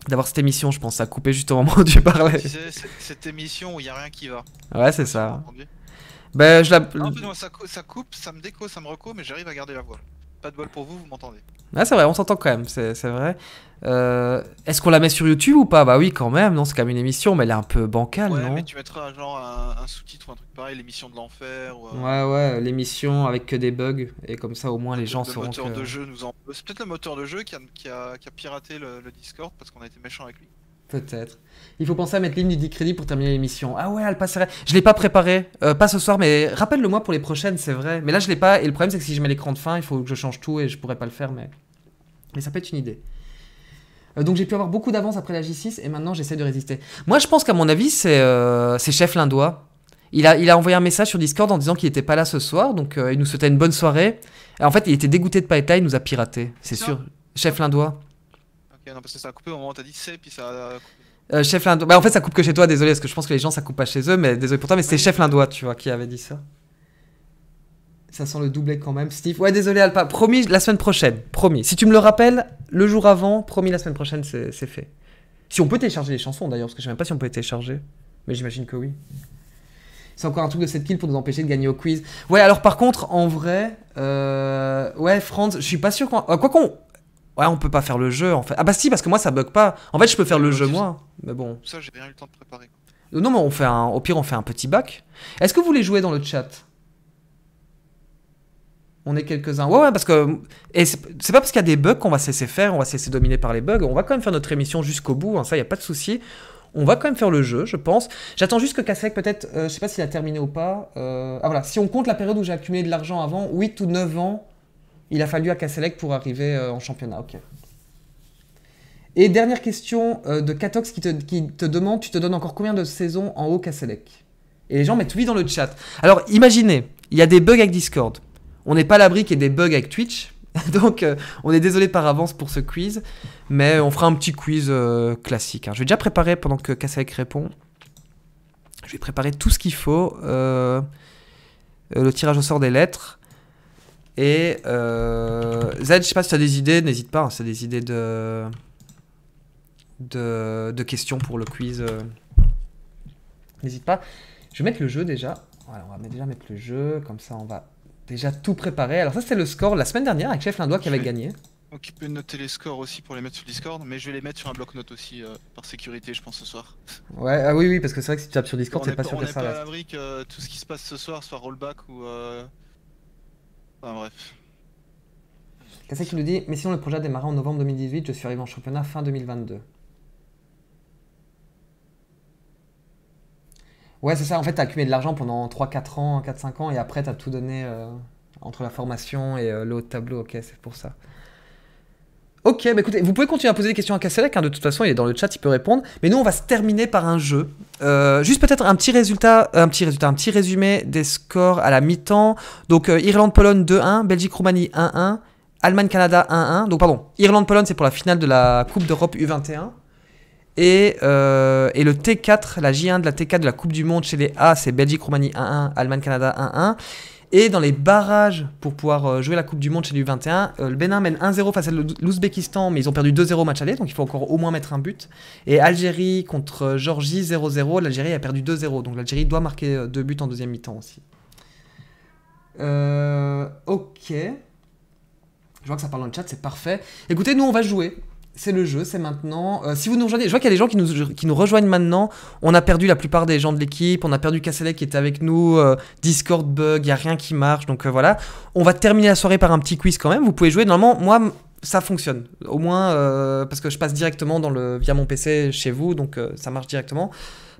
D'avoir cette émission, je pense, ça a coupé juste au moment où tu parlais. Tu cette émission où il a rien qui va. Ouais, c'est ça. Ben, je la... Non, non, ça coupe, ça me déco, ça me reco, mais j'arrive à garder la voix. Pas de bol pour vous, vous m'entendez. Ah, c'est vrai, on s'entend quand même, c'est vrai. Euh, est-ce qu'on la met sur YouTube ou pas Bah oui, quand même, non, c'est quand même une émission, mais elle est un peu bancale, non mais tu mettras un, sous-titre ou un truc pareil, l'émission de l'enfer. Ou... Euh, ouais, ouais, l'émission avec que des bugs, et comme ça au moins les gens sauront. C'est peut-être le moteur de jeu qui a, qui a, piraté le, le Discord parce qu'on a été méchant avec lui. Peut-être. Il faut penser à mettre l'hymne du 10 crédits pour terminer l'émission. Ah ouais, elle passerait. Je l'ai pas préparé. Euh, pas ce soir, mais rappelle-le-moi pour les prochaines, c'est vrai. Mais là, je l'ai pas. Et le problème, c'est que si je mets l'écran de fin, il faut que je change tout et je pourrais pas le faire. Mais, mais ça peut être une idée. Euh, donc j'ai pu avoir beaucoup d'avance après la J6 et maintenant j'essaie de résister. Moi, je pense qu'à mon avis, euh, c'est chef Lindois. Il a, il a envoyé un message sur Discord en disant qu'il n'était pas là ce soir, donc il nous souhaitait une bonne soirée. en fait, il était dégoûté de pas être nous a piraté, c'est sûr. Chef Lindois. Euh, non, parce que ça a coupé au moment où t'as dit c'est, puis ça euh, chef Lindois. Bah, en fait, ça coupe que chez toi, désolé, parce que je pense que les gens ça coupe pas chez eux, mais désolé pour toi, mais c'est Chef Lindois, tu vois, qui avait dit ça. Ça sent le doublé quand même, Steve. Ouais, désolé, Alpa. Promis la semaine prochaine, promis. Si tu me le rappelles, le jour avant, promis la semaine prochaine, c'est fait. Si on peut télécharger les chansons d'ailleurs, parce que je sais même pas si on peut les télécharger, mais j'imagine que oui. C'est encore un truc de cette kill pour nous empêcher de gagner au quiz. Ouais, alors par contre, en vrai, euh, ouais, Franz, je suis pas sûr. quoi qu'on Ouais, on peut pas faire le jeu en fait. Ah bah si, parce que moi ça bug pas. En fait, je peux faire le jeu moi. Mais bon. Ça, j'ai rien eu le temps de préparer. Euh, non, mais on fait au pire, on fait un petit bac. Est-ce que vous voulez jouer dans le chat on est quelques-uns. Ouais, ouais, parce que. Et c'est pas parce qu'il y a des bugs qu'on va cesser faire, on va cesser dominer par les bugs. On va quand même faire notre émission jusqu'au bout, hein, ça, il a pas de souci. On va quand même faire le jeu, je pense. J'attends juste que Kasek, peut-être, euh, je sais pas s'il a terminé ou pas. Euh, ah voilà, si on compte la période où j'ai accumulé de l'argent avant, 8 ou 9 ans, il a fallu à Casselec pour arriver euh, en championnat. Ok. Et dernière question euh, de Katox qui te, demande tu te donnes encore combien de saisons en haut Casselec Et les gens mettent oui dans le chat. Alors imaginez, il y a des bugs avec Discord. On n'est pas à l'abri qu'il y ait des bugs avec Twitch. Donc euh, on est désolé par avance pour ce quiz. Mais on fera un petit quiz classique. Hein. Je vais déjà préparer pendant que Casselec répond. Je vais préparer tout ce qu'il faut. le tirage au sort des lettres. Et euh, Z, je sais pas si tu as des idées, n'hésite pas, hein, c'est des idées de, de, questions pour le quiz. Euh. N'hésite pas. Je vais mettre le jeu déjà. Voilà, on va déjà mettre le jeu, comme ça on va déjà tout préparer. Alors ça c'est le score la semaine dernière avec Chef Lindois qui avait gagné. il peut noter les scores aussi pour les mettre sur Discord, mais je vais les mettre sur un bloc-notes aussi euh, par sécurité, je pense, ce soir. Ouais, ah oui, oui, parce que c'est vrai que si tu tapes sur Discord, c'est pas, sûr que ça reste. que euh, tout ce qui se passe ce soir soit rollback ou Enfin bref. Cassé qui nous dit Mais sinon, le projet a démarré en novembre 2018, je suis arrivé en championnat fin 2022. Ouais, c'est ça. En fait, as accumulé de l'argent pendant 3-4 ans, 4-5 ans, et après, tu as tout donné euh, entre la formation et euh, l'autre tableau. Ok, c'est pour ça. Ok, mais bah écoutez, vous pouvez continuer à poser des questions à Casselec, hein, de toute façon, il est dans le chat, il peut répondre. Mais nous, on va se terminer par un jeu. Euh, juste peut-être un petit résultat, euh, un petit résultat, un petit résumé des scores à la mi-temps. Donc euh, Irlande-Pologne 2-1, Belgique-Roumanie 1-1, Allemagne-Canada 1-1. Donc pardon, Irlande-Pologne, c'est pour la finale de la Coupe d'Europe U21. Et, et, le T4, la J1 de la T4 de la Coupe du Monde chez les A, c'est Belgique-Roumanie 1-1, Allemagne-Canada 1-1. Et dans les barrages pour pouvoir euh, jouer la Coupe du Monde chez l'U21, euh, le Bénin mène 1-0 face à l'Ouzbékistan, mais ils ont perdu 2-0 match aller, donc il faut encore au moins mettre un but. Et Algérie contre euh, Georgie 0-0, l'Algérie a perdu 2-0, donc l'Algérie doit marquer deux buts en deuxième mi-temps aussi. Euh, ok. Je vois que ça parle dans le chat, c'est parfait. Écoutez, nous on va jouer c'est le jeu, c'est maintenant. Euh, si vous nous rejoignez, je vois qu'il y a des gens qui nous, qui nous rejoignent maintenant. On a perdu la plupart des gens de l'équipe, on a perdu Casselet qui était avec nous, euh, Discord bug, il n'y a rien qui marche, donc euh, voilà. On va terminer la soirée par un petit quiz quand même, vous pouvez jouer. Normalement, moi, ça fonctionne. Au moins, parce que je passe directement dans le, via mon PC chez vous, donc ça marche directement.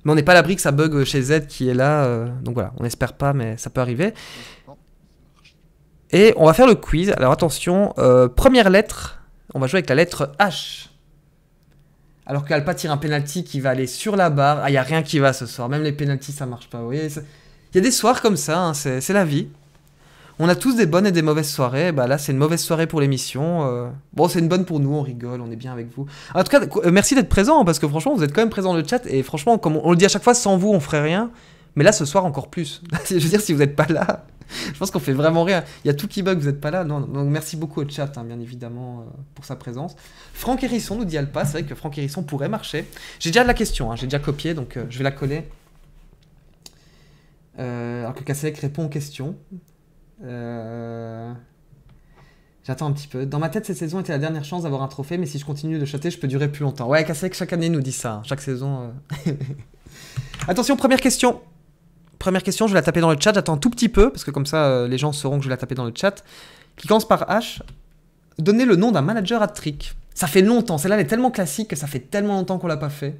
Mais on n'est pas à l'abri que ça bug chez Z qui est là, donc voilà, on n'espère pas, mais ça peut arriver. Et on va faire le quiz. Alors attention, première lettre on va jouer avec la lettre H. Alors qu'Alpa tire un penalty qui va aller sur la barre. Ah, il n'y a rien qui va ce soir. Même les penalties, ça marche pas. il y a des soirs comme ça, hein, c'est la vie. On a tous des bonnes et des mauvaises soirées. Bah là, c'est une mauvaise soirée pour l'émission. Euh. Bon, c'est une bonne pour nous, on rigole, on est bien avec vous. En tout cas, euh, merci d'être présent hein, parce que franchement, vous êtes quand même présent dans le chat et franchement, comme on, le dit à chaque fois, sans vous, on ferait rien. Mais là, ce soir, encore plus. je veux dire, si vous n'êtes pas là, je pense qu'on fait vraiment rien. Il y a tout qui bug, vous n'êtes pas là. Non, donc merci beaucoup au chat, hein, bien évidemment, euh, pour sa présence. Franck Hérisson nous dit Alpa, c'est vrai que Franck Hérisson pourrait marcher. J'ai déjà de la question, hein, j'ai déjà copié, donc euh, je vais la coller. Euh, alors que Kasselec répond aux questions. J'attends un petit peu. Dans ma tête, cette saison était la dernière chance d'avoir un trophée, mais si je continue de chatter, je peux durer plus longtemps. Ouais, Kasselec, chaque année, nous dit ça. Hein, chaque saison. Attention, première question première question, je vais la taper dans le chat, j'attends un tout petit peu, parce que comme ça, euh, les gens sauront que je vais la taper dans le chat, qui commence par H. Donnez le nom d'un manager à trick. Ça fait longtemps, celle-là, elle est tellement classique que ça fait tellement longtemps qu'on l'a pas fait.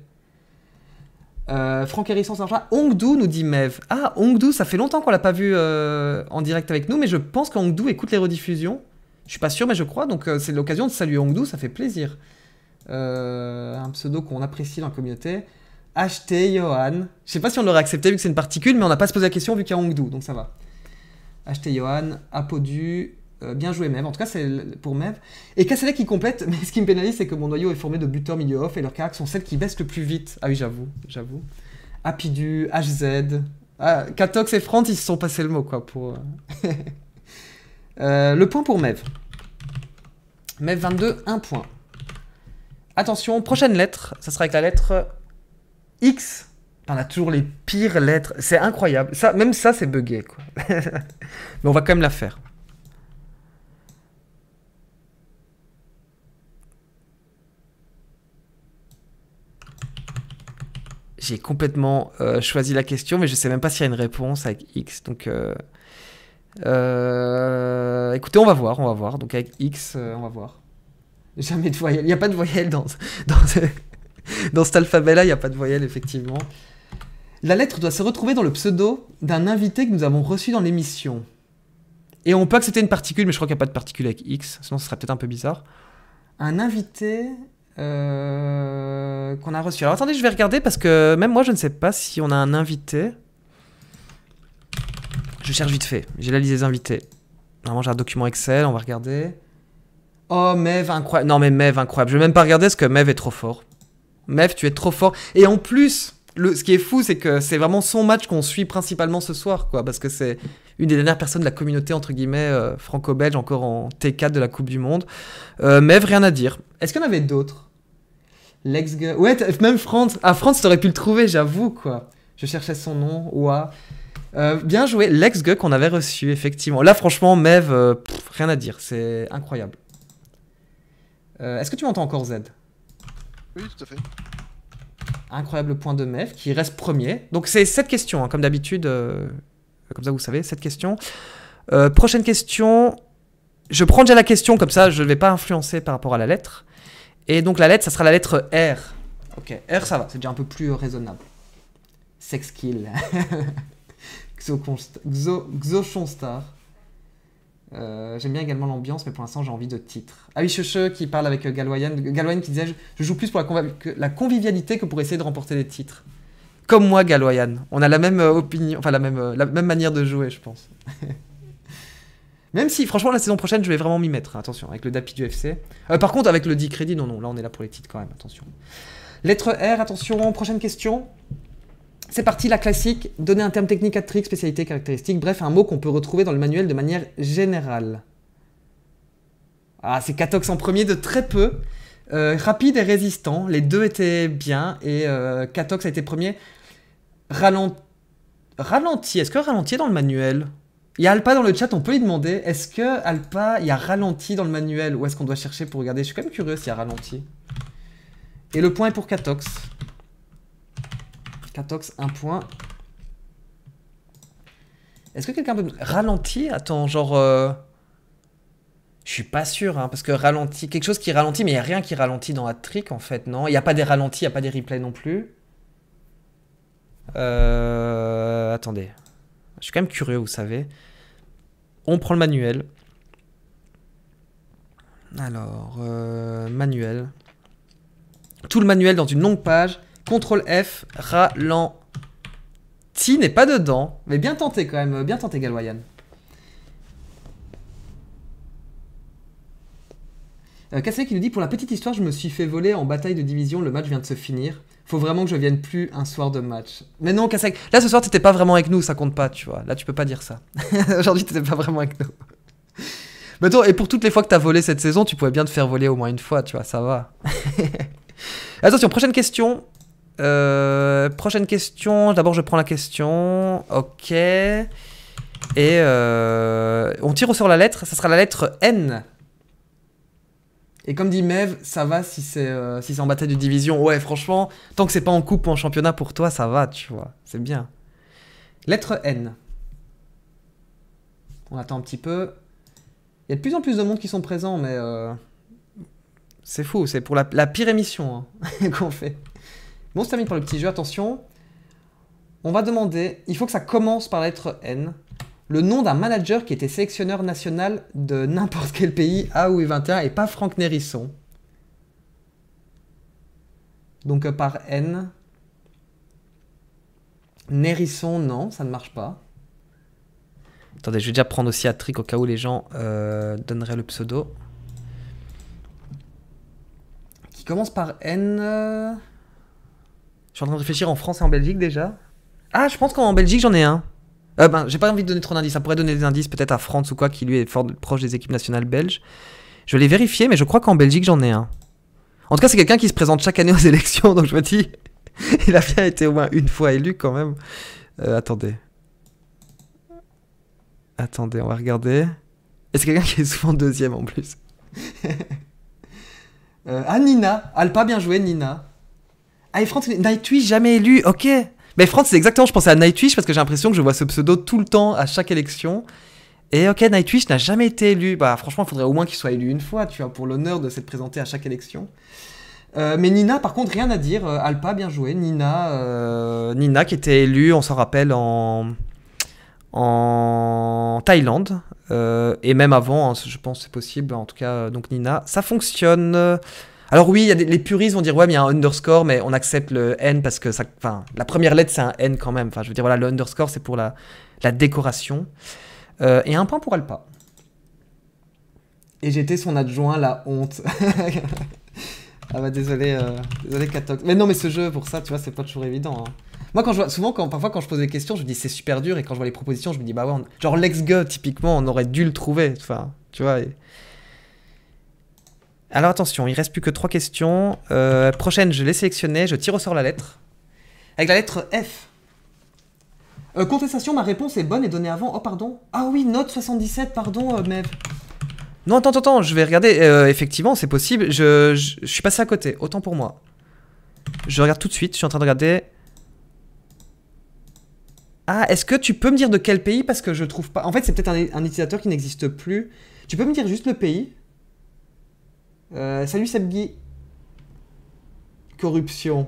Euh, Franck Hérisson, ça Ongdu nous dit Mev. Ah, Ongdu, ça fait longtemps qu'on l'a pas vu euh, en direct avec nous, mais je pense qu'Hongdu écoute les rediffusions. Je suis pas sûr, mais je crois, donc c'est l'occasion de saluer Ongdu, ça fait plaisir. un pseudo qu'on apprécie dans la communauté. Acheter Johan. Je sais pas si on l'aurait accepté vu que c'est une particule, mais on n'a pas se posé la question vu qu'il y a Hongdu, donc ça va. Acheter Johan, Apodu, euh, bien joué Mev. En tout cas, c'est pour Mev. Et c'est qui complète, mais ce qui me pénalise, c'est que mon noyau est formé de buteurs milieu off et leurs caractères sont celles qui baissent le plus vite. Ah oui, j'avoue, j'avoue. Apidu, HZ. Ah, Katox et Frant, ils se sont passés le mot, quoi, pour. Euh. Euh, le point pour Mev. Mev 22, 1 point. Attention, prochaine lettre, ça sera avec la lettre X, on a toujours les pires lettres. C'est incroyable. Ça, même ça, c'est buggé. Mais on va quand même la faire. J'ai complètement euh, choisi la question, mais je sais même pas s'il y a une réponse avec X. Donc, euh, euh, écoutez, on va voir, on va voir. Donc avec X, on va voir. Jamais de voyelle. Il n'y a pas de voyelle dans, dans dans cet alphabet-là, il n'y a pas de voyelle, effectivement. La lettre doit se retrouver dans le pseudo d'un invité que nous avons reçu dans l'émission. Et on peut accepter une particule, mais je crois qu'il n'y a pas de particule avec X, sinon ce serait peut-être un peu bizarre. Un invité euh, qu'on a reçu. Alors attendez, je vais regarder parce que même moi, je ne sais pas si on a un invité. Je cherche vite fait. J'ai la liste des invités. Normalement, j'ai un document Excel, on va regarder. Oh, Mev, incroyable. Non, mais Mev, incroyable. Je vais même pas regarder parce que Mev est trop fort. Mev, tu es trop fort. Et en plus, le, ce qui est fou, c'est que c'est vraiment son match qu'on suit principalement ce soir, quoi, parce que c'est une des dernières personnes de la communauté, entre guillemets, euh, franco-belge, encore en T4 de la Coupe du Monde. Euh, Mev, rien à dire. Est-ce qu'il y en avait d'autres Lex Ouais, même France. Ah, France, t'aurais pu le trouver, j'avoue, quoi. Je cherchais son nom. Euh, bien joué, Lex qu'on avait reçu, effectivement. Là, franchement, Mev, rien à dire, c'est incroyable. Est-ce que tu m'entends encore, Z fait. Incroyable point de MEF qui reste premier. Donc c'est cette question, hein, comme d'habitude. Euh, comme ça, vous savez, cette question. Euh, prochaine question. Je prends déjà la question, comme ça, je ne vais pas influencer par rapport à la lettre. Et donc la lettre, ça sera la lettre R. Ok, R, ça va, c'est déjà un peu plus raisonnable. Sex kill. Xochonstar. Euh, j'aime bien également l'ambiance, mais pour l'instant j'ai envie de titres. Ah oui, qui parle avec euh, Galoyan, Galoyan qui disait je, joue plus pour la, convivialité que pour essayer de remporter des titres. Comme moi, Galoyan. On a la même euh, opinion, enfin la même, la même manière de jouer, je pense. même si, franchement, la saison prochaine, je vais vraiment m'y mettre. attention, avec le DAPI du FC. par contre, avec le 10 crédit non, non, là on est là pour les titres quand même, attention. Lettre R, attention, prochaine question. C'est parti, la classique, donner un terme technique à trick, spécialité, caractéristique, bref, un mot qu'on peut retrouver dans le manuel de manière générale. Ah, c'est Katox en premier de très peu. Euh, rapide et résistant, les deux étaient bien, et Katox euh, a été premier. Ralenti, est-ce que ralenti est dans le manuel Il y a Alpa dans le chat, on peut lui demander, est-ce que Alpa, il y a ralenti dans le manuel, ou est-ce qu'on doit chercher pour regarder Je suis quand même curieux s'il y a ralenti. Et le point est pour Katox. Catox, un point. Est-ce que quelqu'un peut me ralentir Attends, genre... Euh, je suis pas sûr, hein, parce que ralenti, quelque chose qui ralentit, mais il n'y a rien qui ralentit dans Hat-Trick, en fait, non Il n'y a pas des ralentis, il n'y a pas des replays non plus. Euh... Attendez. Je suis quand même curieux, vous savez. On prend le manuel. Alors, euh, manuel. Tout le manuel dans une longue page CTRL F, ralenti n'est pas dedans. Mais bien tenté quand même, bien tenté Galwayan. Kasek, euh, qui nous dit pour la petite histoire, je me suis fait voler en bataille de division, le match vient de se finir. Faut vraiment que je vienne plus un soir de match. Mais non, Cassé, là ce soir t'étais pas vraiment avec nous, ça compte pas, tu vois. Là tu peux pas dire ça. Aujourd'hui t'étais pas vraiment avec nous. Mais et pour toutes les fois que tu as volé cette saison, tu pouvais bien te faire voler au moins une fois, tu vois, ça va. Attention, prochaine question. Euh, prochaine question. D'abord, je prends la question. Ok. Et euh, on tire sur la lettre. Ça sera la lettre N. Et comme dit Mev, ça va si c'est euh, si en bataille de division. Ouais, franchement, tant que c'est pas en coupe ou en championnat pour toi, ça va, tu vois. C'est bien. Lettre N. On attend un petit peu. Il y a de plus en plus de monde qui sont présents, mais c'est fou. C'est pour la, pire émission hein, qu'on fait. Bon, se termine pour le petit jeu, attention. On va demander, il faut que ça commence par la lettre N, le nom d'un manager qui était sélectionneur national de n'importe quel pays, A ou E 21 et pas Franck Nérisson. Donc euh, par N. Nérisson, non, ça ne marche pas. Attendez, je vais déjà prendre aussi trick au cas où les gens euh, donneraient le pseudo. Qui commence par N. Euh, je suis en train de réfléchir en France et en Belgique déjà. Ah, je pense qu'en Belgique, j'en ai un. Euh, ben, j'ai pas envie de donner trop d'indices. Ça pourrait donner des indices peut-être à France ou quoi, qui lui est fort proche des équipes nationales belges. Je l'ai vérifié, mais je crois qu'en Belgique, j'en ai un. En tout cas, c'est quelqu'un qui se présente chaque année aux élections, donc je me dis, il a bien été au moins une fois élu quand même. Euh, attendez. Attendez, on va regarder. Et c'est quelqu'un qui est souvent deuxième en plus. Euh, ah, Nina. Alpa, bien joué, Nina. Ah, Nightwish, jamais élu, ok. Mais France, c'est exactement, je pensais à Nightwish parce que j'ai l'impression que je vois ce pseudo tout le temps à chaque élection. Et ok, Nightwish n'a jamais été élu. Bah, franchement, il faudrait au moins qu'il soit élu une fois, tu vois, pour l'honneur de s'être présenté à chaque élection. Euh, mais Nina, par contre, rien à dire. Euh, Alpa, bien joué. Nina, euh, Nina qui était élue, on s'en rappelle, en, en Thaïlande. et même avant, hein, je pense c'est possible. En tout cas, donc Nina, ça fonctionne. Alors oui, y les puristes vont dire ouais, mais il y a un underscore, mais on accepte le N parce que ça, enfin, la première lettre c'est un N quand même. Enfin, je veux dire voilà, le underscore c'est pour la, décoration. Euh, et un point pour Alpa. Et j'étais son adjoint, la honte. ah bah désolé, euh, désolé Katox. Mais non, mais ce jeu pour ça, tu vois, c'est pas toujours évident. Hein. Moi, quand je vois, souvent, quand, parfois, quand je pose des questions, je me dis c'est super dur, et quand je vois les propositions, je me dis bah ouais, genre Lex gœur typiquement, on aurait dû le trouver. tu vois. Alors attention, il reste plus que trois questions. Euh, prochaine, je l'ai sélectionnée, je tire au sort la lettre. Avec la lettre F. Euh, contestation, ma réponse est bonne et donnée avant. Oh pardon. Ah oui, note 77, pardon, euh, Mev. Non, attends, attends, je vais regarder. effectivement, c'est possible. Je, suis passé à côté, autant pour moi. Je regarde tout de suite, je suis en train de regarder. Ah, est-ce que tu peux me dire de quel pays Parce que je trouve pas... En fait, c'est peut-être un utilisateur qui n'existe plus. Tu peux me dire juste le pays euh, salut Seb Corruption.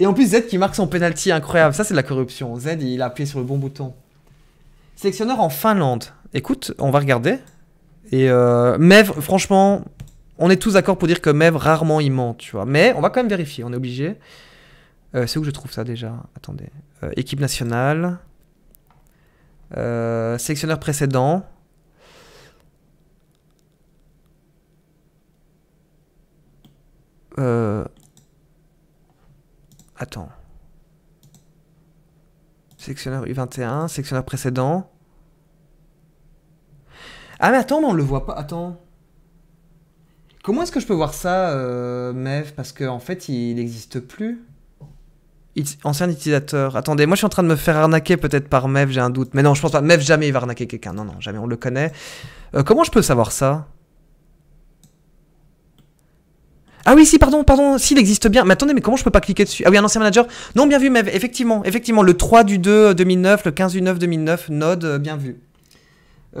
Et en plus, Z qui marque son penalty incroyable. Ça, c'est de la corruption. Z, il a appuyé sur le bon bouton. Sélectionneur en Finlande. Écoute, on va regarder. Et euh, Mev, franchement, on est tous d'accord pour dire que Mev, rarement, il ment, tu vois. Mais on va quand même vérifier, on est obligé. Euh, c'est où que je trouve ça déjà Attendez. Euh, équipe nationale. sélectionneur précédent. Euh, attends. sectionneur U21, sectionneur précédent. Ah mais attends, on on le voit pas. Attends. Comment est-ce que je peux voir ça, euh, Mev Parce qu'en en fait, il n'existe plus. ancien utilisateur. Attendez, moi je suis en train de me faire arnaquer peut-être par Mev, j'ai un doute. Mais non, je pense pas. Mev jamais il va arnaquer quelqu'un. Non, non, jamais. On le connaît. Euh, comment je peux savoir ça Ah oui, si, pardon, pardon, s'il existe bien. Mais attendez, mais comment je peux pas cliquer dessus Ah oui, un ancien manager. Non, bien vu, Mev, effectivement, effectivement, le 3 du 2 2009, euh, le 15 du 9 2009, Node, euh, bien vu. 2008-2009,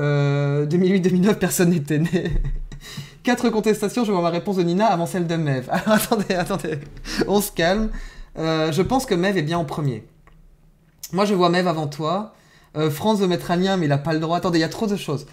euh, personne n'était né. Quatre contestations, je vois ma réponse de Nina avant celle de Mev. Alors attendez, attendez, on se calme. je pense que Mev est bien en premier. Moi, je vois Mev avant toi. France veut mettre un lien, mais il n'a pas le droit. Attendez, il y a trop de choses.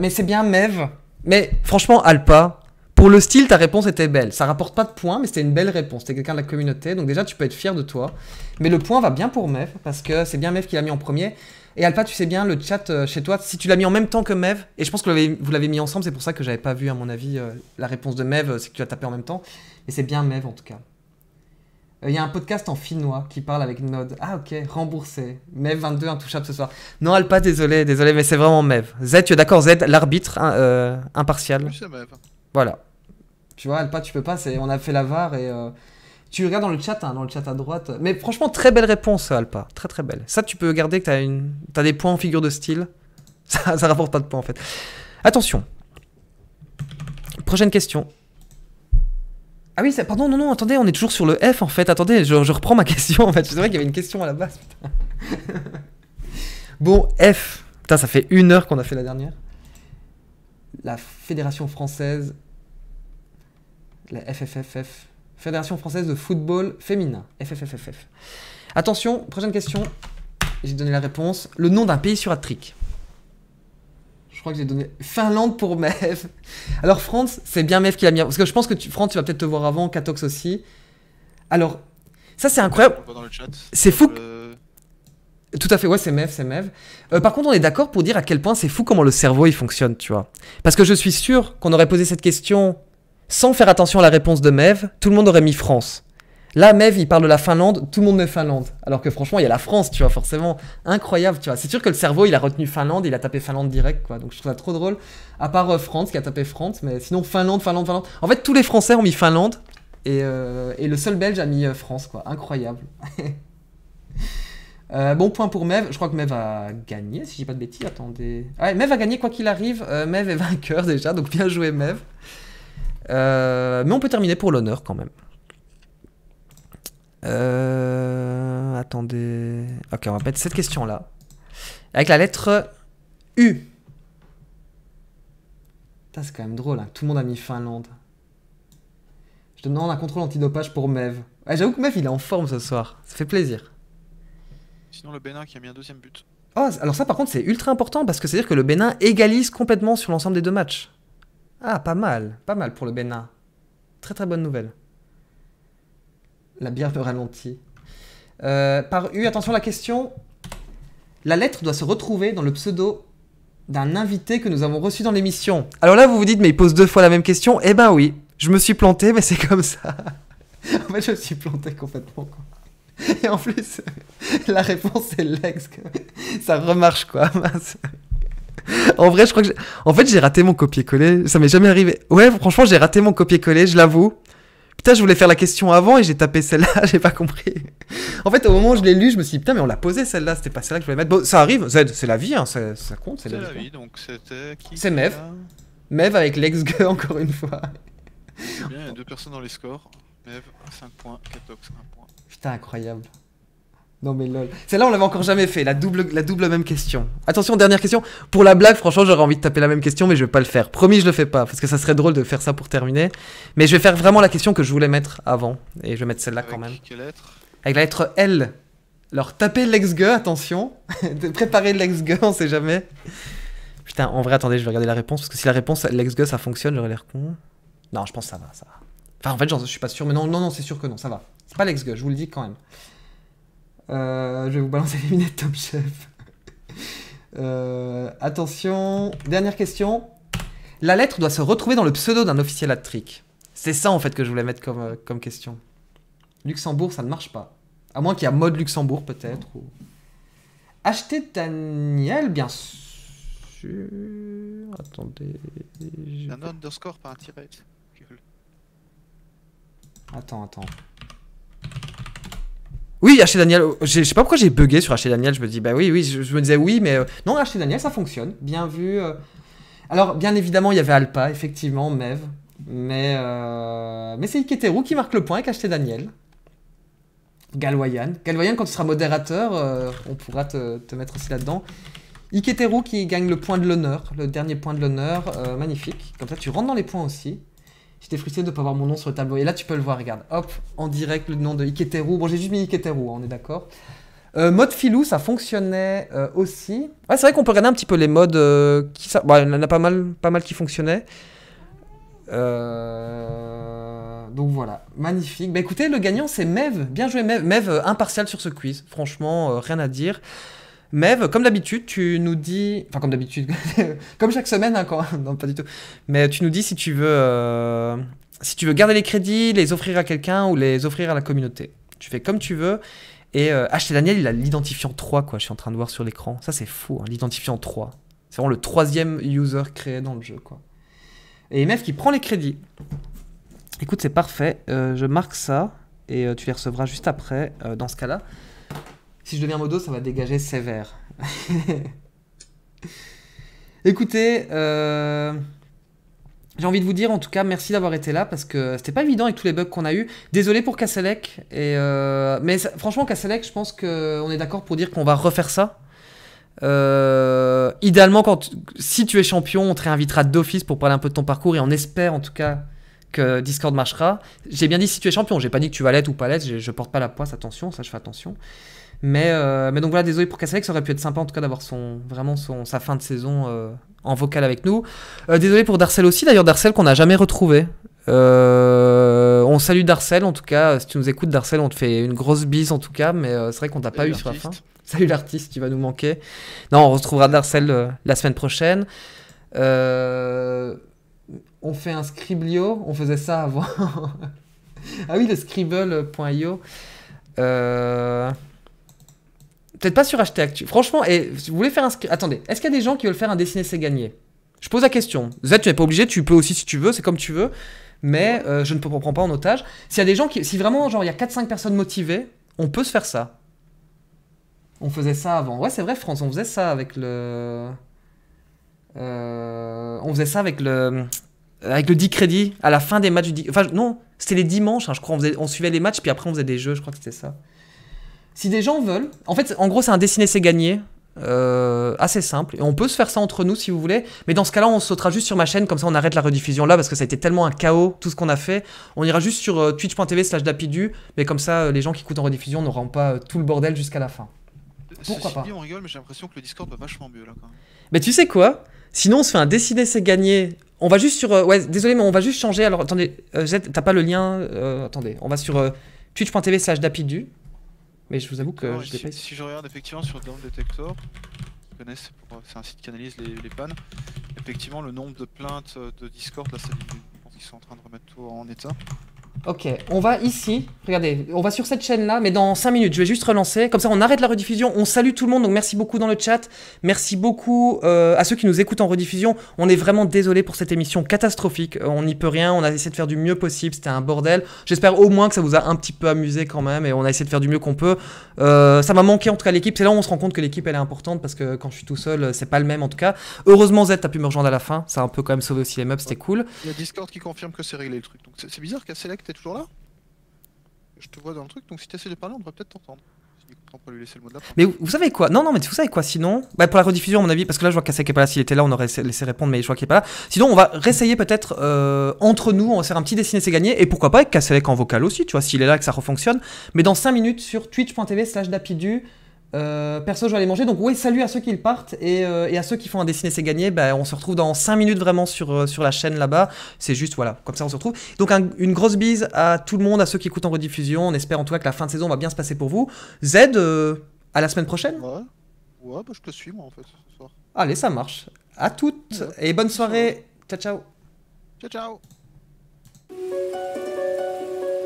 mais c'est bien Mev. Mais franchement, Alpa, pour le style, ta réponse était belle. Ça rapporte pas de points, mais c'était une belle réponse. T'es quelqu'un de la communauté, donc déjà tu peux être fier de toi. Mais le point va bien pour Mev, parce que c'est bien Mev qui l'a mis en premier. Et Alpha, tu sais bien, le chat euh, chez toi, si tu l'as mis en même temps que Mev, et je pense que vous l'avez mis ensemble, c'est pour ça que j'avais pas vu, à mon avis, euh, la réponse de Mev, euh, c'est que tu as tapé en même temps. Mais c'est bien Mev en tout cas. Il y a un podcast en finnois qui parle avec Node. Ah ok, remboursé. Mev 22, intouchable ce soir. Non, Alpa, désolé, désolé, mais c'est vraiment Mev. Z, tu es d'accord, Z, l'arbitre hein, impartial. Mev. Voilà. Tu vois, Alpa, tu peux pas. on a fait la VAR et. Euh, tu regardes dans le chat, hein, dans le chat à droite. Mais franchement, très belle réponse, Alpa. Très très belle. Ça, tu peux garder que t'as une... As des points en figure de style. Ça, rapporte pas de points en fait. Attention. Prochaine question. Ah oui, pardon, non, non, attendez, on est toujours sur le F en fait. Attendez, je, reprends ma question en fait. C'est vrai qu'il y avait une question à la base. Putain. bon, F. Putain, ça fait une heure qu'on a fait la dernière. La Fédération française la FFFF, Fédération française de football féminin, FFFFF. Attention, prochaine question, j'ai donné la réponse, le nom d'un pays sur Attrick. Je crois que j'ai donné Finlande pour Mev. Alors France, c'est bien Mev qui l'a mis. Parce que je pense que tu, France, tu vas peut-être te voir avant, Katox aussi. Alors, ça c'est incroyable. C'est fou. Euh, Tout à fait, ouais, c'est Mev, c'est Mev. Euh, par contre, on est d'accord pour dire à quel point c'est fou comment le cerveau il fonctionne, tu vois. Parce que je suis sûr qu'on aurait posé cette question sans faire attention à la réponse de Mev, tout le monde aurait mis France. Là, Mev, il parle de la Finlande, tout le monde met Finlande. Alors que franchement, il y a la France, tu vois, forcément. Incroyable, tu vois. C'est sûr que le cerveau, il a retenu Finlande, il a tapé Finlande direct, quoi. Donc je trouve ça trop drôle. À part euh, France qui a tapé France, mais sinon Finlande, Finlande, Finlande. En fait, tous les Français ont mis Finlande et, euh, le seul Belge a mis euh, France, quoi. Incroyable. bon point pour Mev, je crois que Mev a gagné, si j'ai pas de bêtises, attendez. Ouais, Mev a gagné quoi qu'il arrive, Mev est vainqueur déjà, donc bien joué Mev. Euh, mais on peut terminer pour l'honneur quand même. Euh, attendez. Ok, on va mettre cette question-là. Avec la lettre U. Putain, c'est quand même drôle. Hein. Tout le monde a mis Finlande. Je te demande un contrôle antidopage pour Mev. Eh, j'avoue que Mev, il est en forme ce soir. Ça fait plaisir. Sinon, le Bénin qui a mis un deuxième but. Ah, alors ça, par contre, c'est ultra important parce que c'est-à-dire que le Bénin égalise complètement sur l'ensemble des deux matchs. Ah, pas mal, pas mal pour le Bénin. Très très bonne nouvelle. La bière de ralentit. Euh, par U, attention à la question. La lettre doit se retrouver dans le pseudo d'un invité que nous avons reçu dans l'émission. Alors là, vous vous dites, mais il pose deux fois la même question. Eh ben oui, je me suis planté, mais c'est comme ça. en fait, je me suis planté complètement. Quoi. Et en plus, la réponse est l'ex. Ça remarche quoi, mince. en vrai, je crois que. En fait, j'ai raté mon copier-coller. Ça m'est jamais arrivé. Ouais, franchement, j'ai raté mon copier-coller, je l'avoue. Putain, je voulais faire la question avant et j'ai tapé celle-là, j'ai pas compris. en fait, au moment où je l'ai lu, je me suis dit, putain, mais on l'a posée celle-là, c'était pas celle-là que je voulais mettre. Bon, ça arrive, c'est la vie, hein, ça, compte. C'est la, vie, donc c'était qui C'est Mev. Mev avec lex encore une fois. bien, il y a deux personnes dans les scores. Mev, 5 points, Katox, 1 point. Putain, incroyable. Non mais lol. Celle-là, on l'avait encore jamais fait, la double, la double même question. Attention, dernière question. Pour la blague, franchement, j'aurais envie de taper la même question, mais je vais pas le faire. Promis, je le fais pas, parce que ça serait drôle de faire ça pour terminer. Mais je vais faire vraiment la question que je voulais mettre avant, et je vais mettre celle-là quand même. elle lettre Avec la lettre L. Alors, taper lex attention. préparer lex gue on sait jamais. Putain, en vrai, attendez, je vais regarder la réponse, parce que si la réponse, lex ça fonctionne, j'aurais l'air con. Non, je pense que ça va, ça va. Enfin, en fait, genre, je suis pas sûr, mais non, non, non, c'est sûr que non, ça va. C'est pas lex je vous le dis quand même. Euh, je vais vous balancer les lunettes Top Chef. Euh, attention, dernière question. La lettre doit se retrouver dans le pseudo d'un officiel hat C'est ça en fait que je voulais mettre euh, comme, question. Luxembourg, ça ne marche pas. À moins qu'il y a mode Luxembourg peut-être. Ou... Acheter Daniel, bien sûr. Attendez. Un underscore par un tiret. Attends, attends. Oui, Acheter Daniel, oh, je sais pas pourquoi j'ai bugué sur Acheter Daniel, je me dis, bah oui, oui, je, me disais oui, mais euh, non, Acheter Daniel, ça fonctionne, bien vu. Euh. Alors, bien évidemment, il y avait Alpa, effectivement, Mev, mais, euh, mais c'est Iketeru qui marque le point avec acheté Daniel. Galwayan. Galwayan, quand tu seras modérateur, on pourra te, te mettre aussi là-dedans. Iketeru qui gagne le point de l'honneur, le dernier point de l'honneur, magnifique. Comme ça, tu rentres dans les points aussi. J'étais frustré de ne pas voir mon nom sur le tableau. Et là, tu peux le voir, regarde. Hop, en direct, le nom de Iketeru. Bon, j'ai juste mis Iketeru, hein, on est d'accord. Euh, mode filou, ça fonctionnait euh, aussi. Ouais, c'est vrai qu'on peut regarder un petit peu les modes. Euh, qui ça... Bon, bah, il y en a pas mal, pas mal qui fonctionnaient. Donc voilà, magnifique. Bah écoutez, le gagnant c'est Mev. Bien joué Mev. Mev impartial sur ce quiz. Franchement, rien à dire. Mev, comme d'habitude, tu nous dis, enfin comme d'habitude, comme chaque semaine, hein, quoi, non pas du tout, mais tu nous dis si tu veux, euh, si tu veux garder les crédits, les offrir à quelqu'un ou les offrir à la communauté. Tu fais comme tu veux. Et euh... Ah, Daniel, il a l'identifiant 3, quoi. Je suis en train de voir sur l'écran. Ça, c'est fou, hein, l'identifiant 3. C'est vraiment le troisième user créé dans le jeu, quoi. Et Mev qui prend les crédits. Écoute, c'est parfait. Euh, je marque ça et euh, tu les recevras juste après, dans ce cas-là. Si je deviens modo, ça va dégager sévère. Écoutez, euh, j'ai envie de vous dire en tout cas merci d'avoir été là parce que c'était pas évident avec tous les bugs qu'on a eu. Désolé pour Casselec, euh, mais franchement Casselec, je pense qu'on est d'accord pour dire qu'on va refaire ça. Euh, idéalement, si tu es champion, on te réinvitera d'office pour parler un peu de ton parcours et on espère en tout cas que Discord marchera. J'ai bien dit si tu es champion, j'ai pas dit que tu vas l'être ou pas l'être, je... je, porte pas la poisse, attention, ça je fais attention. Euh, mais, donc voilà, désolé pour Casselec, ça aurait pu être sympa en tout cas d'avoir son, vraiment son, sa fin de saison euh, en vocal avec nous. Euh, désolé pour Darcel aussi, d'ailleurs Darcel qu'on n'a jamais retrouvé. on salue Darcel en tout cas, si tu nous écoutes Darcel, on te fait une grosse bise en tout cas, mais c'est vrai qu'on t'a pas eu sur la fin. Salut l'artiste, tu vas nous manquer. Non, on retrouvera Darcel la semaine prochaine. on fait un scriblio, on faisait ça avant. ah oui, le scribble.io. Euh... Peut-être pas sur Hashtag Actu. Franchement, et, vous voulez faire un. Attendez, est-ce qu'il y a des gens qui veulent faire un dessiner c'est gagné Je pose la question. Z, tu n'es pas obligé, tu peux aussi si tu veux, c'est comme tu veux. Mais euh, je ne peux prends pas en otage. S'il y a des gens qui. Si vraiment, genre, il y a 4-5 personnes motivées, on peut se faire ça. On faisait ça avant. Ouais, c'est vrai, France, on faisait ça avec le. Euh, on faisait ça avec le. Avec le 10 crédits, à la fin des matchs du 10. Enfin, non, c'était les dimanches, hein, je crois. On, on suivait les matchs, puis après, on faisait des jeux, je crois que c'était ça. Si des gens veulent, en fait, en gros, c'est un dessiner, c'est gagner. Euh, assez simple. Et on peut se faire ça entre nous si vous voulez. Mais dans ce cas-là, on sautera juste sur ma chaîne. Comme ça, on arrête la rediffusion là parce que ça a été tellement un chaos tout ce qu'on a fait. On ira juste sur euh, twitch.tv slash dapidu. Mais comme ça, euh, les gens qui écoutent en rediffusion n'auront pas tout le bordel jusqu'à la fin. Pourquoi pas on rigole, mais j'ai l'impression que le Discord va vachement mieux là Mais tu sais quoi Sinon, on se fait un dessiné c'est gagner. On va juste sur. ouais, désolé, mais on va juste changer. Alors attendez, t'as pas le lien. attendez, on va sur twitch.tv slash dapidu. Mais je vous avoue que je l'ai si, je regarde effectivement sur Down Detector, c'est un site qui analyse les, les, pannes. Effectivement, le nombre de plaintes euh, de Discord, là, c'est, qu'ils sont en train de remettre tout en état. Ok, on va ici, regardez, on va sur cette chaîne-là, mais dans 5 minutes, je vais juste relancer, comme ça on arrête la rediffusion, on salue tout le monde, donc merci beaucoup dans le chat, merci beaucoup euh, à ceux qui nous écoutent en rediffusion, on est vraiment désolé pour cette émission catastrophique, euh, on n'y peut rien, on a essayé de faire du mieux possible, c'était un bordel, j'espère au moins que ça vous a un petit peu amusé quand même, et on a essayé de faire du mieux qu'on peut, euh, ça m'a manqué en tout cas l'équipe, c'est là où on se rend compte que l'équipe elle est importante, parce que quand je suis tout seul, c'est pas le même en tout cas, heureusement Z t'as pu me rejoindre à la fin, ça a un peu quand même sauvé aussi les meubles, c'était cool. Il Discord qui confirme que c'est réglé le truc, donc c'est bizarre qu'à t'es toujours là Je te vois dans le truc, donc si t'essaies de parler, on devrait peut-être t'entendre. mais vous, savez quoi Non, non, mais vous savez quoi sinon bah, Pour la rediffusion, à mon avis, parce que là, je vois qui est pas là. S'il était là, on aurait laissé répondre, mais je vois qu'il est pas là. Sinon, on va réessayer peut-être euh, entre nous, on va faire un petit et c'est gagné. Et pourquoi pas avec avec en vocal aussi, tu vois, s'il est là, que ça refonctionne. Mais dans 5 minutes sur twitch.tv/slash dapidu. Euh, perso, je vais aller manger. Donc, oui salut à ceux qui partent euh, et, à ceux qui font un dessiner, c'est gagné. Bah, on se retrouve dans 5 minutes vraiment sur, euh, sur la chaîne là-bas. C'est juste, voilà, comme ça on se retrouve. Donc, une grosse bise à tout le monde, à ceux qui écoutent en rediffusion. On espère en tout cas que la fin de saison va bien se passer pour vous. Z, à la semaine prochaine. Ouais, ouais bah, je te suis moi en fait Allez, ça marche. À toutes et bonne soirée. ciao. Ciao, ciao.